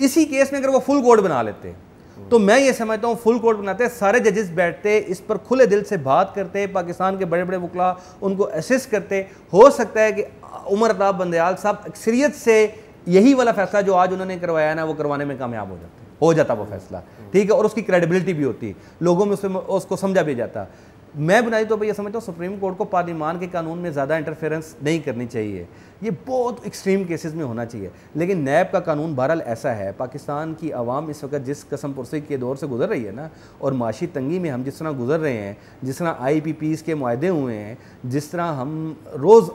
इसी केस में अगर वो फुल कोर्ट बना लेते हैं तो मैं ये समझता हूँ फुल कोर्ट बनाते सारे जजेस बैठते इस पर खुले दिल से बात करते पाकिस्तान के बड़े बड़े वकला उनको असिस्ट करते हो सकता है कि उमर अताब बंदयाल साहब अक्सरियत से यही वाला फैसला जो आज उन्होंने करवाया ना वो करवाने में कामयाब हो जाते हो जाता वो फैसला ठीक है और उसकी क्रेडिबिलिटी भी होती लोगों में उसको समझा भी जाता मैं बुनियादी तौर तो पर यह समझता हूँ सुप्रीम कोर्ट को पार्लिमान के कानून में ज़्यादा इंटरफेरेंस नहीं करनी चाहिए ये बहुत एक्सट्रीम केसेस में होना चाहिए लेकिन नैब का कानून बहरहाल ऐसा है पाकिस्तान की आवाम इस वक्त जिस कसम पुरसे के दौर से गुजर रही है ना और माशी तंगी में हम जिस तरह गुजर रहे हैं जिस तरह आई पी पीज़ के माहे हुए हैं जिस तरह हम रोज़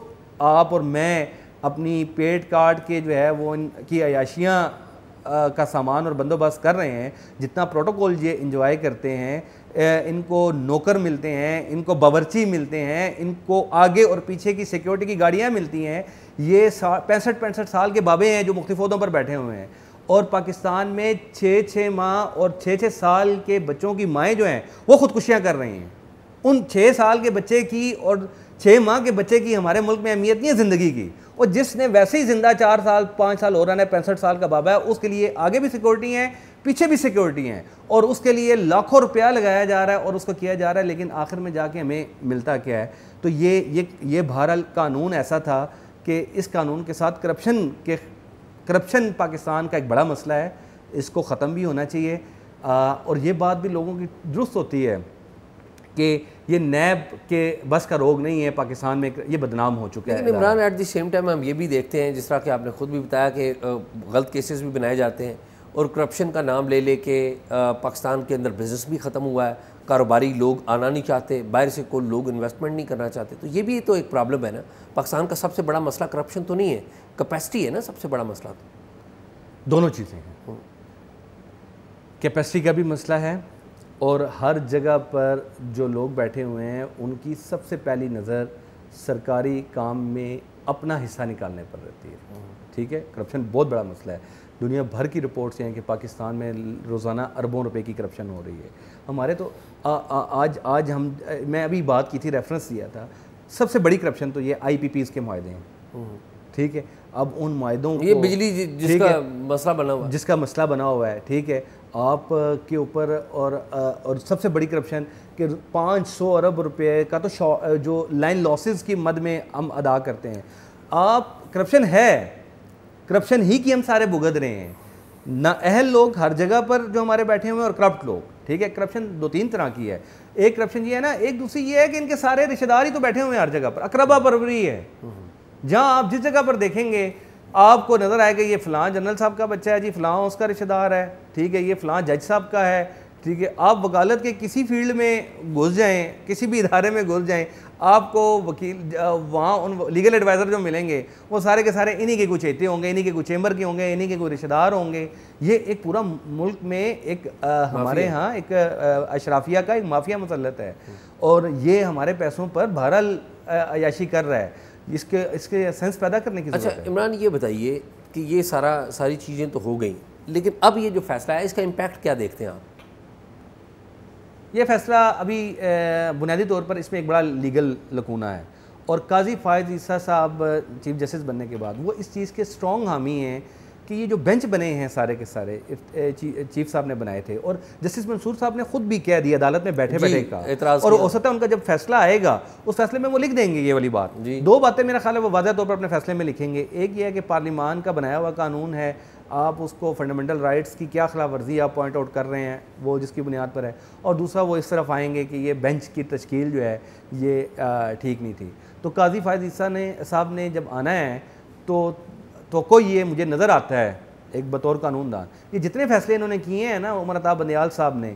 आप और मैं अपनी पेट काट के जो है वो इनकी अयाशियाँ का सामान और बंदोबस्त कर रहे हैं जितना प्रोटोकॉल ये इंजॉय करते हैं इनको नौकर मिलते हैं इनको बावरची मिलते हैं इनको आगे और पीछे की सिक्योरिटी की गाड़ियाँ मिलती हैं ये पैंसठ पैंसठ साल के बाबे हैं जो मुख्तफों पर बैठे हुए हैं और पाकिस्तान में छः छः माह और छः छः साल के बच्चों की माएँ जो हैं वो खुदकुशियाँ कर रही हैं उन छः साल के बच्चे की और छः माह के बच्चे की हमारे मुल्क में अहमियत नहीं है ज़िंदगी की और जिसने वैसे ही ज़िंदा चार साल पाँच साल हो रहा है पैंसठ साल का बाबा है उसके लिए आगे भी सिक्योरिटी है पीछे भी सिक्योरिटी है और उसके लिए लाखों रुपया लगाया जा रहा है और उसको किया जा रहा है लेकिन आखिर में जाके हमें मिलता क्या है तो ये ये ये भारत कानून ऐसा था कि इस कानून के साथ करप्शन के करप्शन पाकिस्तान का एक बड़ा मसला है इसको ख़त्म भी होना चाहिए आ, और ये बात भी लोगों की दुरुस्त होती है कि ये नैब के बस का रोग नहीं है पाकिस्तान में ये बदनाम हो चुका है Imran at the same time हम ये भी देखते हैं जिस तरह कि आपने खुद भी बताया कि गलत केसेस भी बनाए जाते हैं और करप्शन का नाम ले लेके पाकिस्तान के अंदर बिज़नेस भी ख़त्म हुआ है कारोबारी लोग आना नहीं चाहते बाहर से कोई लोग इन्वेस्टमेंट नहीं करना चाहते तो ये भी तो एक प्रॉब्लम है ना पाकिस्तान का सबसे बड़ा मसला करप्शन तो नहीं है कैपेसिटी है ना सबसे बड़ा मसला तो दोनों चीज़ें हैं कैपेसिटी हम्म। का भी मसला है और हर जगह पर जो लोग बैठे हुए हैं उनकी सबसे पहली नज़र सरकारी काम में अपना हिस्सा निकालने पर रहती है हम्म। ठीक है करप्शन बहुत बड़ा मसला है दुनिया भर की रिपोर्ट्स हैं कि पाकिस्तान में रोज़ाना अरबों रुपए की करप्शन हो रही है हमारे तो आ, आ, आज आज हम मैं अभी बात की थी रेफरेंस दिया था सबसे बड़ी करप्शन तो ये आई के माहे हैं हम्म। ठीक है अब उन माहों ये बिजली जिसका मसला बना हुआ जिसका मसला बना हुआ है ठीक है आप के ऊपर और और सबसे बड़ी करप्शन कि 500 अरब रुपए का तो जो लाइन लॉसेस की मद में हम अदा करते हैं आप करप्शन है करप्शन ही की हम सारे भुगत रहे हैं ना अहल लोग हर जगह पर जो हमारे बैठे हुए हैं और करप्ट लोग ठीक है करप्शन दो तीन तरह की है एक करप्शन ये है ना एक दूसरी ये है कि इनके सारे रिश्तेदार ही तो बैठे हुए हैं हर जगह पर अकरबा परवरी है जहाँ आप जिस जगह पर देखेंगे आपको नज़र आएगा ये फलां जनरल साहब का बच्चा है जी फलां उसका रिश्तेदार है ठीक है ये फलां जज साहब का है ठीक है आप वकालत के किसी फील्ड में घुस जाएं किसी भी इदारे में घुस जाएं आपको वकील वहाँ उन लीगल एडवाइज़र जो मिलेंगे वो सारे के सारे इन्हीं के कुछ चेते होंगे इन्हीं के कुछ चैम्बर के होंगे इन्हीं के कुछ रिश्तेदार होंगे ये एक पूरा मुल्क में एक आ, हमारे यहाँ एक अशराफिया का एक माफिया मुसलत है और ये हमारे पैसों पर बहरल अयाशी कर रहा है इसके इसके सेंस पैदा करने की अच्छा इमरान ये बताइए कि ये सारा सारी चीज़ें तो हो गई लेकिन अब ये जो फैसला है इसका इम्पैक्ट क्या देखते हैं आप ये फैसला अभी बुनियादी तौर पर इसमें एक बड़ा लीगल लकूना है और काजी फ़ायद ईसा साहब चीफ जस्टिस बनने के बाद वो इस चीज़ के स्ट्रॉन्ग हामी हैं कि ये जो बेंच बने हैं सारे के सारे चीफ साहब ने बनाए थे और जस्टिस मंसूर साहब ने खुद भी कह दिया अदालत में बैठे बैठे का और सकता है उनका जब फैसला आएगा उस फैसले में वो लिख देंगे ये वाली बात दो बातें मेरा ख्याल है वो वाजह तौर पर अपने फैसले में लिखेंगे एक ये है कि पार्लिमान का बनाया हुआ कानून है आप उसको फंडामेंटल राइट्स की क्या खिलाफ वर्जी आप पॉइंट आउट कर रहे हैं वो जिसकी बुनियाद पर है और दूसरा वो इस तरफ आएंगे कि ये बेंच की तश्कील जो है ये ठीक नहीं थी तो काजी फायद ईसा ने साहब ने जब आना है तो तो कोई ये मुझे नज़र आता है एक बतौर कानूनदान ये जितने फैसले इन्होंने किए हैं ना उमर अताब बंदयाल साहब ने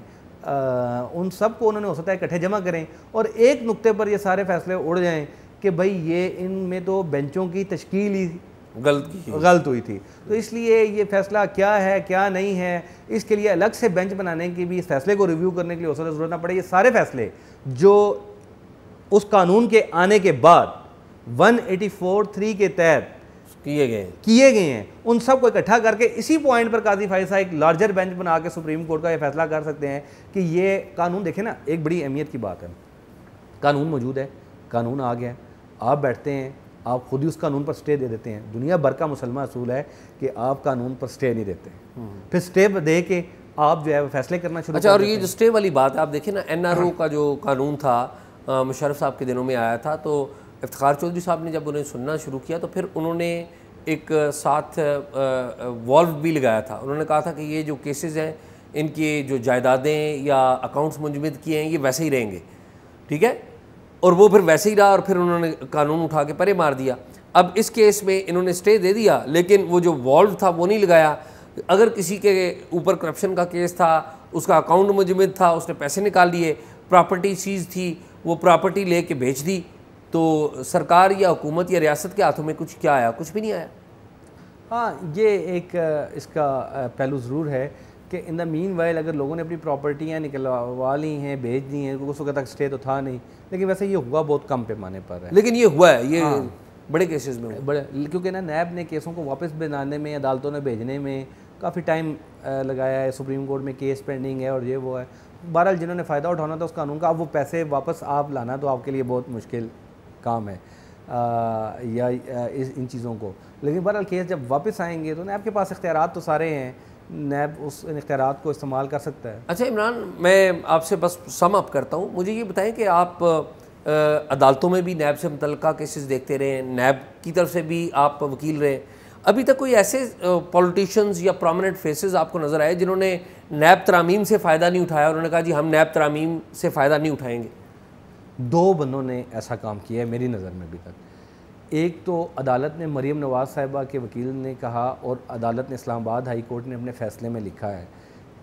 आ, उन सब को उन्होंने हो सकता है इकट्ठे जमा करें और एक नुक्ते पर ये सारे फैसले उड़ जाएं कि भाई ये इन में तो बेंचों की तश्कील ही गलत की गलत हुई थी तो इसलिए ये फैसला क्या है क्या नहीं है इसके लिए अलग से बेंच बनाने की भी इस फैसले को रिव्यू करने के लिए उसको ज़रूरत ना पड़े ये सारे फैसले जो उस कानून के आने के बाद वन एटी फोर थ्री के तहत किए गए किए गए हैं उन सबको इकट्ठा करके इसी पॉइंट पर काजी फाइज साहब एक लार्जर बेंच बना के सुप्रीम कोर्ट का ये फैसला कर सकते हैं कि ये कानून देखें ना एक बड़ी अहमियत की बात है कानून मौजूद है कानून आ गया आप बैठते हैं आप खुद ही उस कानून पर स्टे दे देते हैं दुनिया भर का मुसलमान असूल है कि आप कानून पर स्टे नहीं देते हम्म। फिर स्टे दे के आप जो है फैसले करना शुरू अच्छा और ये जो स्टे वाली बात है आप देखिए ना एनआरओ हाँ। का जो कानून था मुशरफ साहब के दिनों में आया था तो इफ्तार चौधरी साहब ने जब उन्हें सुनना शुरू किया तो फिर उन्होंने एक साथ वॉल्व भी लगाया था उन्होंने कहा था कि ये जो केसेस हैं इनकी जो जायदादें या अकाउंट्स मुंजमद किए हैं ये वैसे ही रहेंगे ठीक है और वो फिर वैसे ही रहा और फिर उन्होंने कानून उठा के परे मार दिया अब इस केस में इन्होंने स्टे दे दिया लेकिन वो जो वॉल्व था वो नहीं लगाया अगर किसी के ऊपर करप्शन का केस था उसका अकाउंट मुजमिद था उसने पैसे निकाल लिए प्रॉपर्टी चीज़ थी वो प्रॉपर्टी ले कर बेच दी तो सरकार या हुकूमत या रियासत के हाथों में कुछ क्या आया कुछ भी नहीं आया हाँ ये एक इसका पहलू ज़रूर है कि इन द मीन वाइल अगर लोगों ने अपनी प्रॉपर्टियाँ निकलवा ली हैं भेज दी हैं उस वक्त तक स्टे तो था नहीं लेकिन वैसे ये हुआ बहुत कम पैमाने पर है लेकिन ये हुआ है ये हाँ। बड़े केसेस में बड़े क्योंकि ना नैब ने केसों को वापस बनाने में अदालतों ने भेजने में काफ़ी टाइम लगाया है सुप्रीम कोर्ट में केस पेंडिंग है और ये वो है बहरहाल जिन्होंने फ़ायदा उठाना था उस कानून का अब वो पैसे वापस आप लाना तो आपके लिए बहुत मुश्किल काम है या इस इन चीज़ों को लेकिन बहरहाल केस जब वापस आएंगे तो ना आपके पास इख्तियार तो सारे हैं नैब उस इन इख्तियार को इस्तेमाल कर सकता है अच्छा इमरान मैं आपसे बस सम अप करता हूँ मुझे ये बताएं कि आप आ, अदालतों में भी नैब से मुतल केसेस देखते रहे नैब की तरफ से भी आप वकील रहे अभी तक कोई ऐसे पॉलिटिशियंस या प्रोमिनेंट फेसेस आपको नज़र आए जिन्होंने नैब तरामीम से फ़ायदा नहीं उठाया उन्होंने कहा जी हम नैब तरामीम से फ़ायदा नहीं उठाएंगे दो बंदों ने ऐसा काम किया है मेरी नज़र में अभी तक एक तो अदालत ने मरीम नवाज़ साहिबा के वकील ने कहा और अदालत ने इस्लामाबाद हाई कोर्ट ने अपने फ़ैसले में लिखा है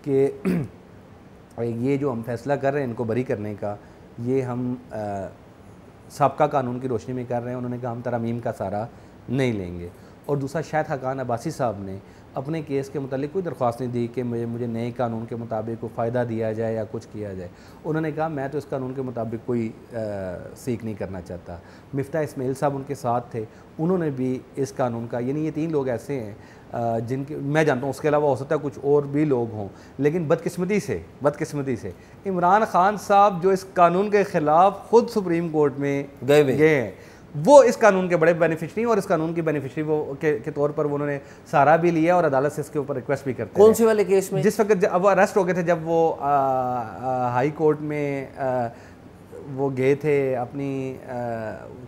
कि ये जो हम फैसला कर रहे हैं इनको बरी करने का ये हम सबका कानून की रोशनी में कर रहे हैं उन्होंने कहा हम तरामीम का सारा नहीं लेंगे और दूसरा शायद हकान अब्बासी साहब ने अपने केस के मतलब कोई दरख्वास्त नहीं दी कि मुझे मुझे नए कानून के मुताबिक कोई फ़ायदा दिया जाए या कुछ किया जाए उन्होंने कहा मैं तो इस कानून के मुताबिक कोई आ, सीख नहीं करना चाहता मिफ्ता इसमाइल साहब उनके साथ थे उन्होंने भी इस कानून का यानी ये तीन लोग ऐसे हैं जिनके मैं जानता हूँ उसके अलावा हो सकता है कुछ और भी लोग हों लेकिन बदकस्मती से बदकस्मती से इमरान खान साहब जो इस कानून के ख़िलाफ़ ख़ुद सुप्रीम कोर्ट में गए गए हैं वो इस कानून के बड़े बेनिफिशरी और इस कानून की बेनिफिशरी वो के, के तौर पर उन्होंने सहारा भी लिया और अदालत से इसके ऊपर रिक्वेस्ट भी करते कौन से वाले केस में जिस वक्त अब अरेस्ट हो गए थे जब वो आ, आ, हाई कोर्ट में आ, वो गए थे अपनी आ,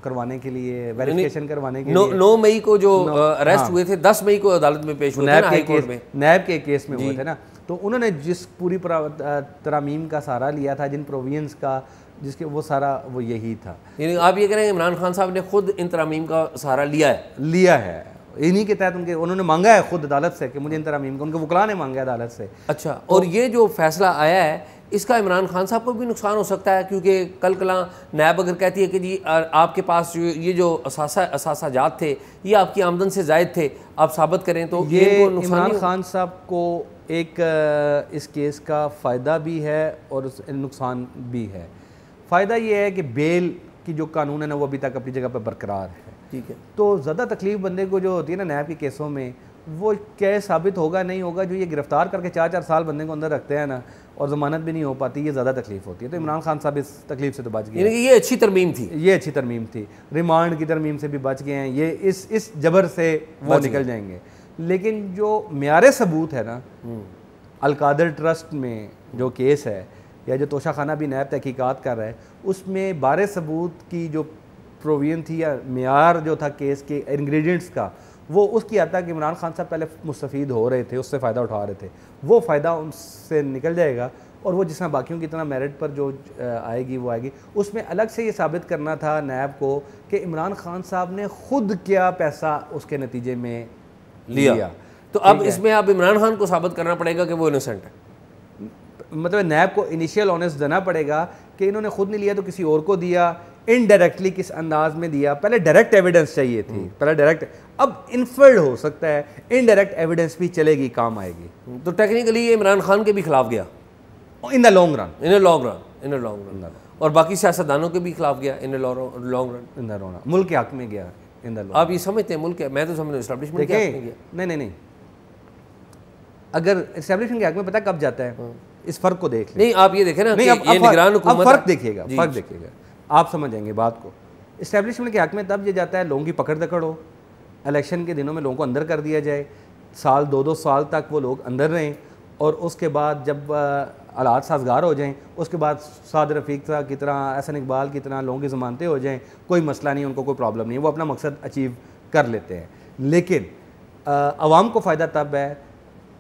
करवाने के लिए वेरिफिकेशन करवाने के लिए नौ मई को जो अरेस्ट हाँ, हुए थे दस मई को अदालत में पेश हुए थे नैब के केस में हुए थे ना तो उन्होंने जिस पूरी तरामीम का सहारा लिया था जिन प्रोविजंस का जिसके वो सारा वो यही था यानी आप ये कह रहे हैं इमरान खान साहब ने खुद इन तरामीम का सहारा लिया है लिया है इन्हीं के तहत उनके उन्होंने मांगा है खुद अदालत से कि मुझे इन तरामीम का उनके वकला ने मांगा है अदालत से अच्छा तो, और ये जो फैसला आया है इसका इमरान खान साहब को भी नुकसान हो सकता है क्योंकि कल कला नैब अगर कहती है कि जी आपके पास जो ये जो असासा जात थे ये आपकी आमदन से जायद थे आप साबित करें तो ये इमरान खान साहब को एक इस केस का फ़ायदा भी है और नुकसान भी है फ़ायदा ये है कि बेल की जो कानून है ना वो अभी तक अपनी जगह पर बरकरार है ठीक है तो ज़्यादा तकलीफ बंदे को जो होती है ना नैब के केसों में वो क्या साबित होगा नहीं होगा जो ये गिरफ्तार करके चार चार साल बंदे को अंदर रखते हैं ना और ज़मानत भी नहीं हो पाती ये ज़्यादा तकलीफ होती है तो इमरान खान साहब इस तकलीफ से तो बच गए ये अच्छी तरमीम थी ये अच्छी तरमीम थी रिमांड की तरमीम से भी बच गए हैं ये इस इस जबर से वो निकल जाएंगे लेकिन जो म्यार सबूत है ना हम्म। अलकादर ट्रस्ट में जो केस है या जो तोशाखाना भी नैब तहकीक़ात कर रहा है उसमें बार सबूत की जो प्रोविजन थी या मैार जो था केस के इन्ग्रीडियंट्स का वो उसकी हद तक इमरान खान साहब पहले मुस्तफ़ हो रहे थे उससे फ़ायदा उठा रहे थे वो फ़ायदा उनसे निकल जाएगा और वो जिसमें बाकियों की तरह मेरिट पर जो आएगी वो आएगी उसमें अलग से ये साबित करना था नैब को कि इमरान खान साहब ने खुद क्या पैसा उसके नतीजे में लिया, लिया। तो अब इसमें आप इमरान खान को साबित करना पड़ेगा कि वो इनोसेंट है मतलब नैब को इनिशियल ऑनर्स देना पड़ेगा कि इन्होंने खुद नहीं लिया तो किसी और को दिया इनडायरेक्टली किस अंदाज में दिया पहले डायरेक्ट एविडेंस चाहिए थी हम्म। पहले डायरेक्ट अब इनफर्ड हो सकता है इनडायरेक्ट एविडेंस भी चलेगी काम आएगी तो टेक्निकली ये इमरान खान के भी खिलाफ गया in the long run in long run in long run और बाकी सियासतदानों के भी खिलाफ गया in long run in the long मुल्क के हक में गया इन द आप ये समझते हैं मुल्क मैं तो समझ रहा हूँ नहीं नहीं नहीं अगर इस्टेब्लिशमेंट के हक में पता कब जाता है हाँ। इस फर्क को देख नहीं आप ये देखें ना नहीं आप ये निगरान अब फर्क देखिएगा फर्क देखिएगा आप समझेंगे बात को इस्टेब्लिशमेंट के हक में तब ये जाता है लोगों की पकड़ दकड़ हो इलेक्शन के दिनों में लोगों को अंदर कर दिया जाए साल दो दो साल तक वो लोग अंदर रहें और उसके बाद जब आलात साजगार हो जाएं उसके बाद साद रफ़ीक साहब की तरह एहसन इकबाल की तरह लोगों की ज़मानतें हो जाएं कोई मसला नहीं उनको कोई प्रॉब्लम नहीं वो अपना मकसद अचीव कर लेते हैं लेकिन आवाम को फ़ायदा तब है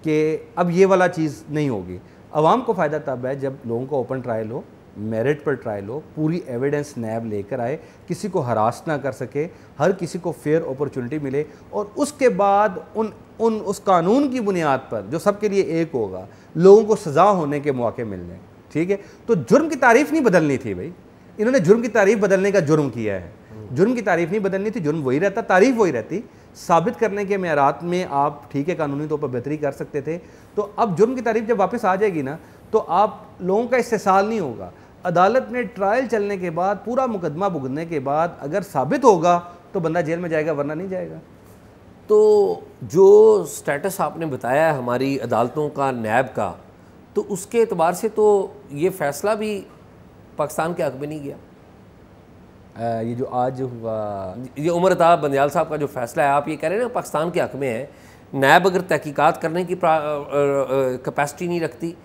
कि अब ये वाला चीज़ नहीं होगी आवाम को फ़ायदा तब है जब लोगों का ओपन ट्रायल हो मेरिट पर ट्रायल हो पूरी एविडेंस नैब लेकर आए किसी को हरास ना कर सके हर किसी को फेयर अपॉर्चुनिटी मिले और उसके बाद उन उन उस कानून की बुनियाद पर जो सबके लिए एक होगा लोगों को सज़ा होने के मौके मिलने ठीक है तो जुर्म की तारीफ़ नहीं बदलनी थी भाई इन्होंने जुर्म की तारीफ़ बदलने का जुर्म किया है हम्म। जुर्म की तारीफ़ नहीं बदलनी थी जुर्म वही रहता तारीफ़ वही रहती साबित करने के मैरात में आप ठीक है कानूनी तौर पर बेहतरी कर सकते थे तो अब जुर्म की तारीफ जब वापस आ जाएगी ना तो आप लोगों का इस्तेसाल नहीं होगा अदालत ने ट्रायल चलने के बाद पूरा मुकदमा भुगतने के बाद अगर साबित होगा तो बंदा जेल में जाएगा वरना नहीं जाएगा तो जो स्टेटस आपने बताया है हमारी अदालतों का नैब का तो उसके अतबार से तो ये फ़ैसला भी पाकिस्तान के हक में नहीं गया ये जो आज हुआ ये उमर अताब बंदयाल साहब का जो फैसला है आप ये कह रहे हैं ना पाकिस्तान के हक में है नैब अगर तहकीक़त करने की कैपेसिटी नहीं रखती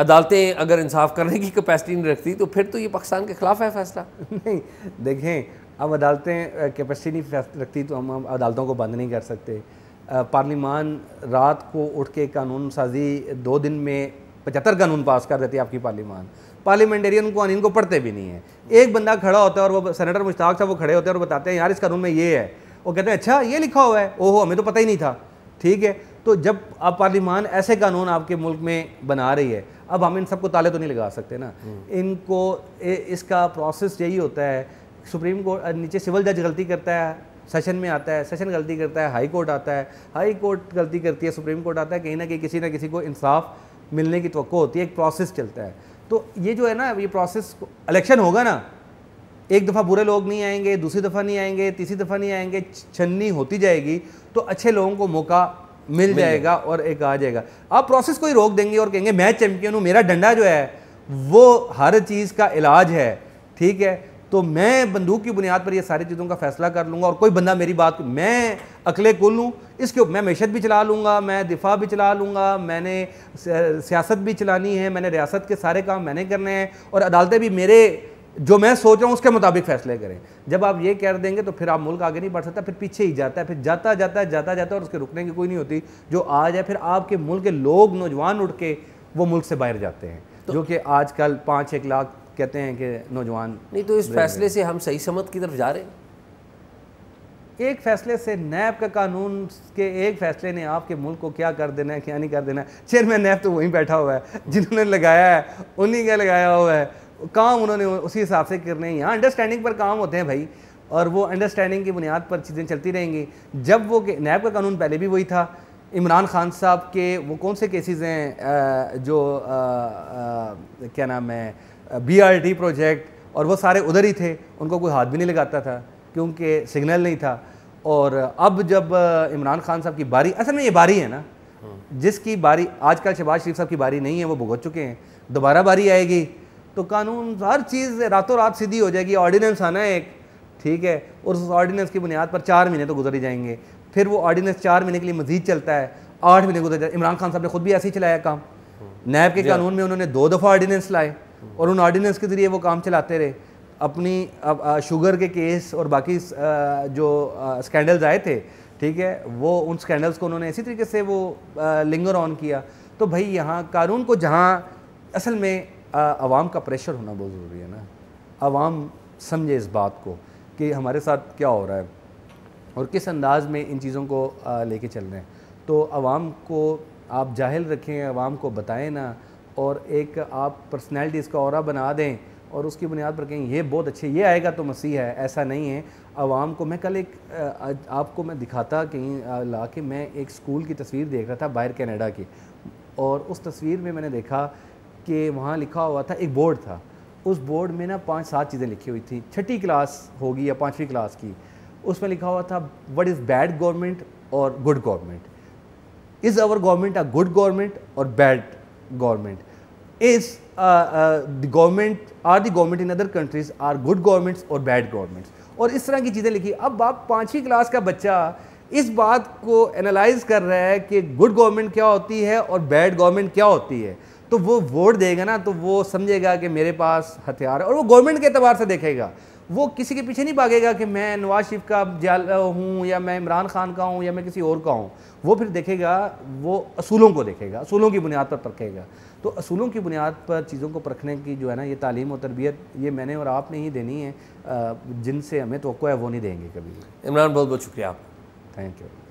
अदालतें अगर इंसाफ करने की कैपेसिटी नहीं रखती तो फिर तो ये पाकिस्तान के ख़िलाफ़ है फैसला नहीं देखें अब अदालतें कैपेसिटी नहीं रखती तो हम अदालतों को बंद नहीं कर सकते पार्लीमान रात को उठ के कानून साजी दो दिन में पचहत्तर कानून पास कर देती है आपकी पार्लीमान पार्लियामेंटेरियन को इनको पढ़ते भी नहीं है एक बंदा खड़ा होता है और वो सेनेटर मुश्ताक साहब वो खड़े होते हैं और बताते हैं यार इस कानून में ये है वो कहते हैं अच्छा ये लिखा हुआ है ओहो हमें तो पता ही नहीं था ठीक है तो जब आप पार्लिमान ऐसे कानून आपके मुल्क में बना रही है अब हम इन सबको ताले तो नहीं लगा सकते ना हम्म। इनको ए, इसका प्रोसेस यही होता है सुप्रीम कोर्ट नीचे सिविल जज गलती करता है सेशन में आता है सेशन गलती करता है हाई कोर्ट आता है हाई कोर्ट गलती करती है सुप्रीम कोर्ट आता है कहीं ना कहीं किसी ना किसी को इंसाफ मिलने की तो होती है एक प्रोसेस चलता है तो ये जो है ना ये प्रोसेस इलेक्शन होगा ना एक दफ़ा बुरे लोग नहीं आएंगे दूसरी दफ़ा नहीं आएंगे तीसरी दफ़ा नहीं आएंगे छन्नी होती जाएगी तो अच्छे लोगों को मौका मिल जाएगा और एक आ जाएगा आप प्रोसेस को ही रोक देंगे और कहेंगे मैं चैम्पियन हूँ मेरा डंडा जो है वो हर चीज़ का इलाज है ठीक है तो मैं बंदूक की बुनियाद पर ये सारी चीज़ों का फैसला कर लूँगा और कोई बंदा मेरी बात मैं अकले को लूँ इसके मैं मैशत भी चला लूँगा मैं दिफा भी चला लूँगा मैंने सियासत भी चलानी है मैंने रियासत के सारे काम मैंने करने हैं और अदालतें भी मेरे जो मैं सोच रहा हूँ उसके मुताबिक फैसले करें जब आप ये कह देंगे तो फिर आप मुल्क आगे नहीं बढ़ सकता फिर पीछे ही जाता है फिर जाता जाता है जाता जाता है और उसके रुकने की कोई नहीं होती जो आज है फिर आपके मुल्क के लोग नौजवान उठ के वो मुल्क से बाहर जाते हैं तो, जो कि आजकल पाँच एक लाख कहते हैं कि नौजवान नहीं तो इस फैसले से हम सही समत की तरफ जा रहे हैं एक फैसले से नैब का कानून के एक फैसले ने आपके मुल्क को क्या कर देना है क्या नहीं कर देना है चेयरमैन नैब तो वहीं बैठा हुआ है जिन्होंने लगाया है उन्हीं का लगाया हुआ है काम उन्होंने उसी हिसाब से करने हैं यहाँ अंडरस्टैंडिंग पर काम होते हैं भाई और वो अंडरस्टैंडिंग की बुनियाद पर चीज़ें चलती रहेंगी जब वो नैब का कानून पहले भी वही था इमरान खान साहब के वो कौन से केसेज हैं जो आ, आ, क्या नाम है बीआरटी प्रोजेक्ट और वो सारे उधर ही थे उनको कोई हाथ भी नहीं लगाता था क्योंकि सिग्नल नहीं था और अब जब इमरान खान साहब की बारी असल में ये बारी है ना जिसकी बारी आजकल शहबाज शरीफ साहब की बारी नहीं है वो भुगत चुके हैं दोबारा बारी आएगी तो कानून हर चीज़ रातों रात सीधी हो जाएगी ऑर्डीनेंस आना है एक ठीक है और उस ऑर्डीनेंस की बुनियाद पर चार महीने तो गुजर ही जाएंगे फिर वो ऑर्डीनेंस चार महीने के लिए मजीद चलता है आठ महीने गुजर जाए इमरान खान साहब ने खुद भी ऐसे ही चलाया काम नैब के हाँ। कानून में उन्होंने दो दफ़ा ऑर्डीनेंस लाए और उन ऑर्डिनेंस के ज़रिए वो काम चलाते रहे अपनी अब शुगर के केस और बाकी जो स्कैंडल्स आए थे ठीक है वो उन स्कैंडल्स को उन्होंने इसी तरीके से वो लिंगर ऑन किया तो भाई यहाँ कानून को जहाँ असल में आवाम का प्रेशर होना बहुत ज़रूरी है ना आवाम समझे इस बात को कि हमारे साथ क्या हो रहा है और किस अंदाज में इन चीज़ों को लेके चल रहे हैं तो आवाम को आप जाहिल रखें आवाम को बताएं ना और एक आप पर्सनैलिटी इसका और बना दें और उसकी बुनियाद पर कहें ये बहुत अच्छे ये आएगा तो मसीह है ऐसा नहीं है आवाम को मैं कल एक आपको मैं दिखाता कहीं ला के मैं एक स्कूल की तस्वीर देख रहा था बाहर कनाडा की और उस तस्वीर में मैंने देखा कि वहाँ लिखा हुआ था एक बोर्ड था उस बोर्ड में ना पाँच सात चीज़ें लिखी हुई थी छठी क्लास होगी या पाँचवीं क्लास की उसमें लिखा हुआ था वट इज़ बैड गवर्नमेंट और good government is our government a good government और bad government. Is uh, uh, the government, are the government in other countries, are good governments or bad governments? और इस तरह की चीज़ें लिखी अब आप पाँचवीं क्लास का बच्चा इस बात को एनालाइज कर रहा है कि गुड गवर्नमेंट क्या होती है और बैड गवर्नमेंट क्या होती है तो वो वोट देगा ना तो वो समझेगा कि मेरे पास हथियार है और वो गवर्नमेंट के अतबार से देखेगा वो किसी के पीछे नहीं भागेगा कि मैं नवाज शरीफ का हूँ या मैं इमरान खान का हूँ या मैं किसी और का हूँ वो फिर देखेगा वो असूलों को देखेगा असूलों की बुनियाद पर परखेगा तो असूलों की बुनियाद पर चीज़ों को परखने की जो है ना ये तालीम और तरबियत ये मैंने और आपने ही देनी है जिनसे हमें तो है वो नहीं देंगे कभी इमरान बहुत बहुत शुक्रिया आप थैंक यू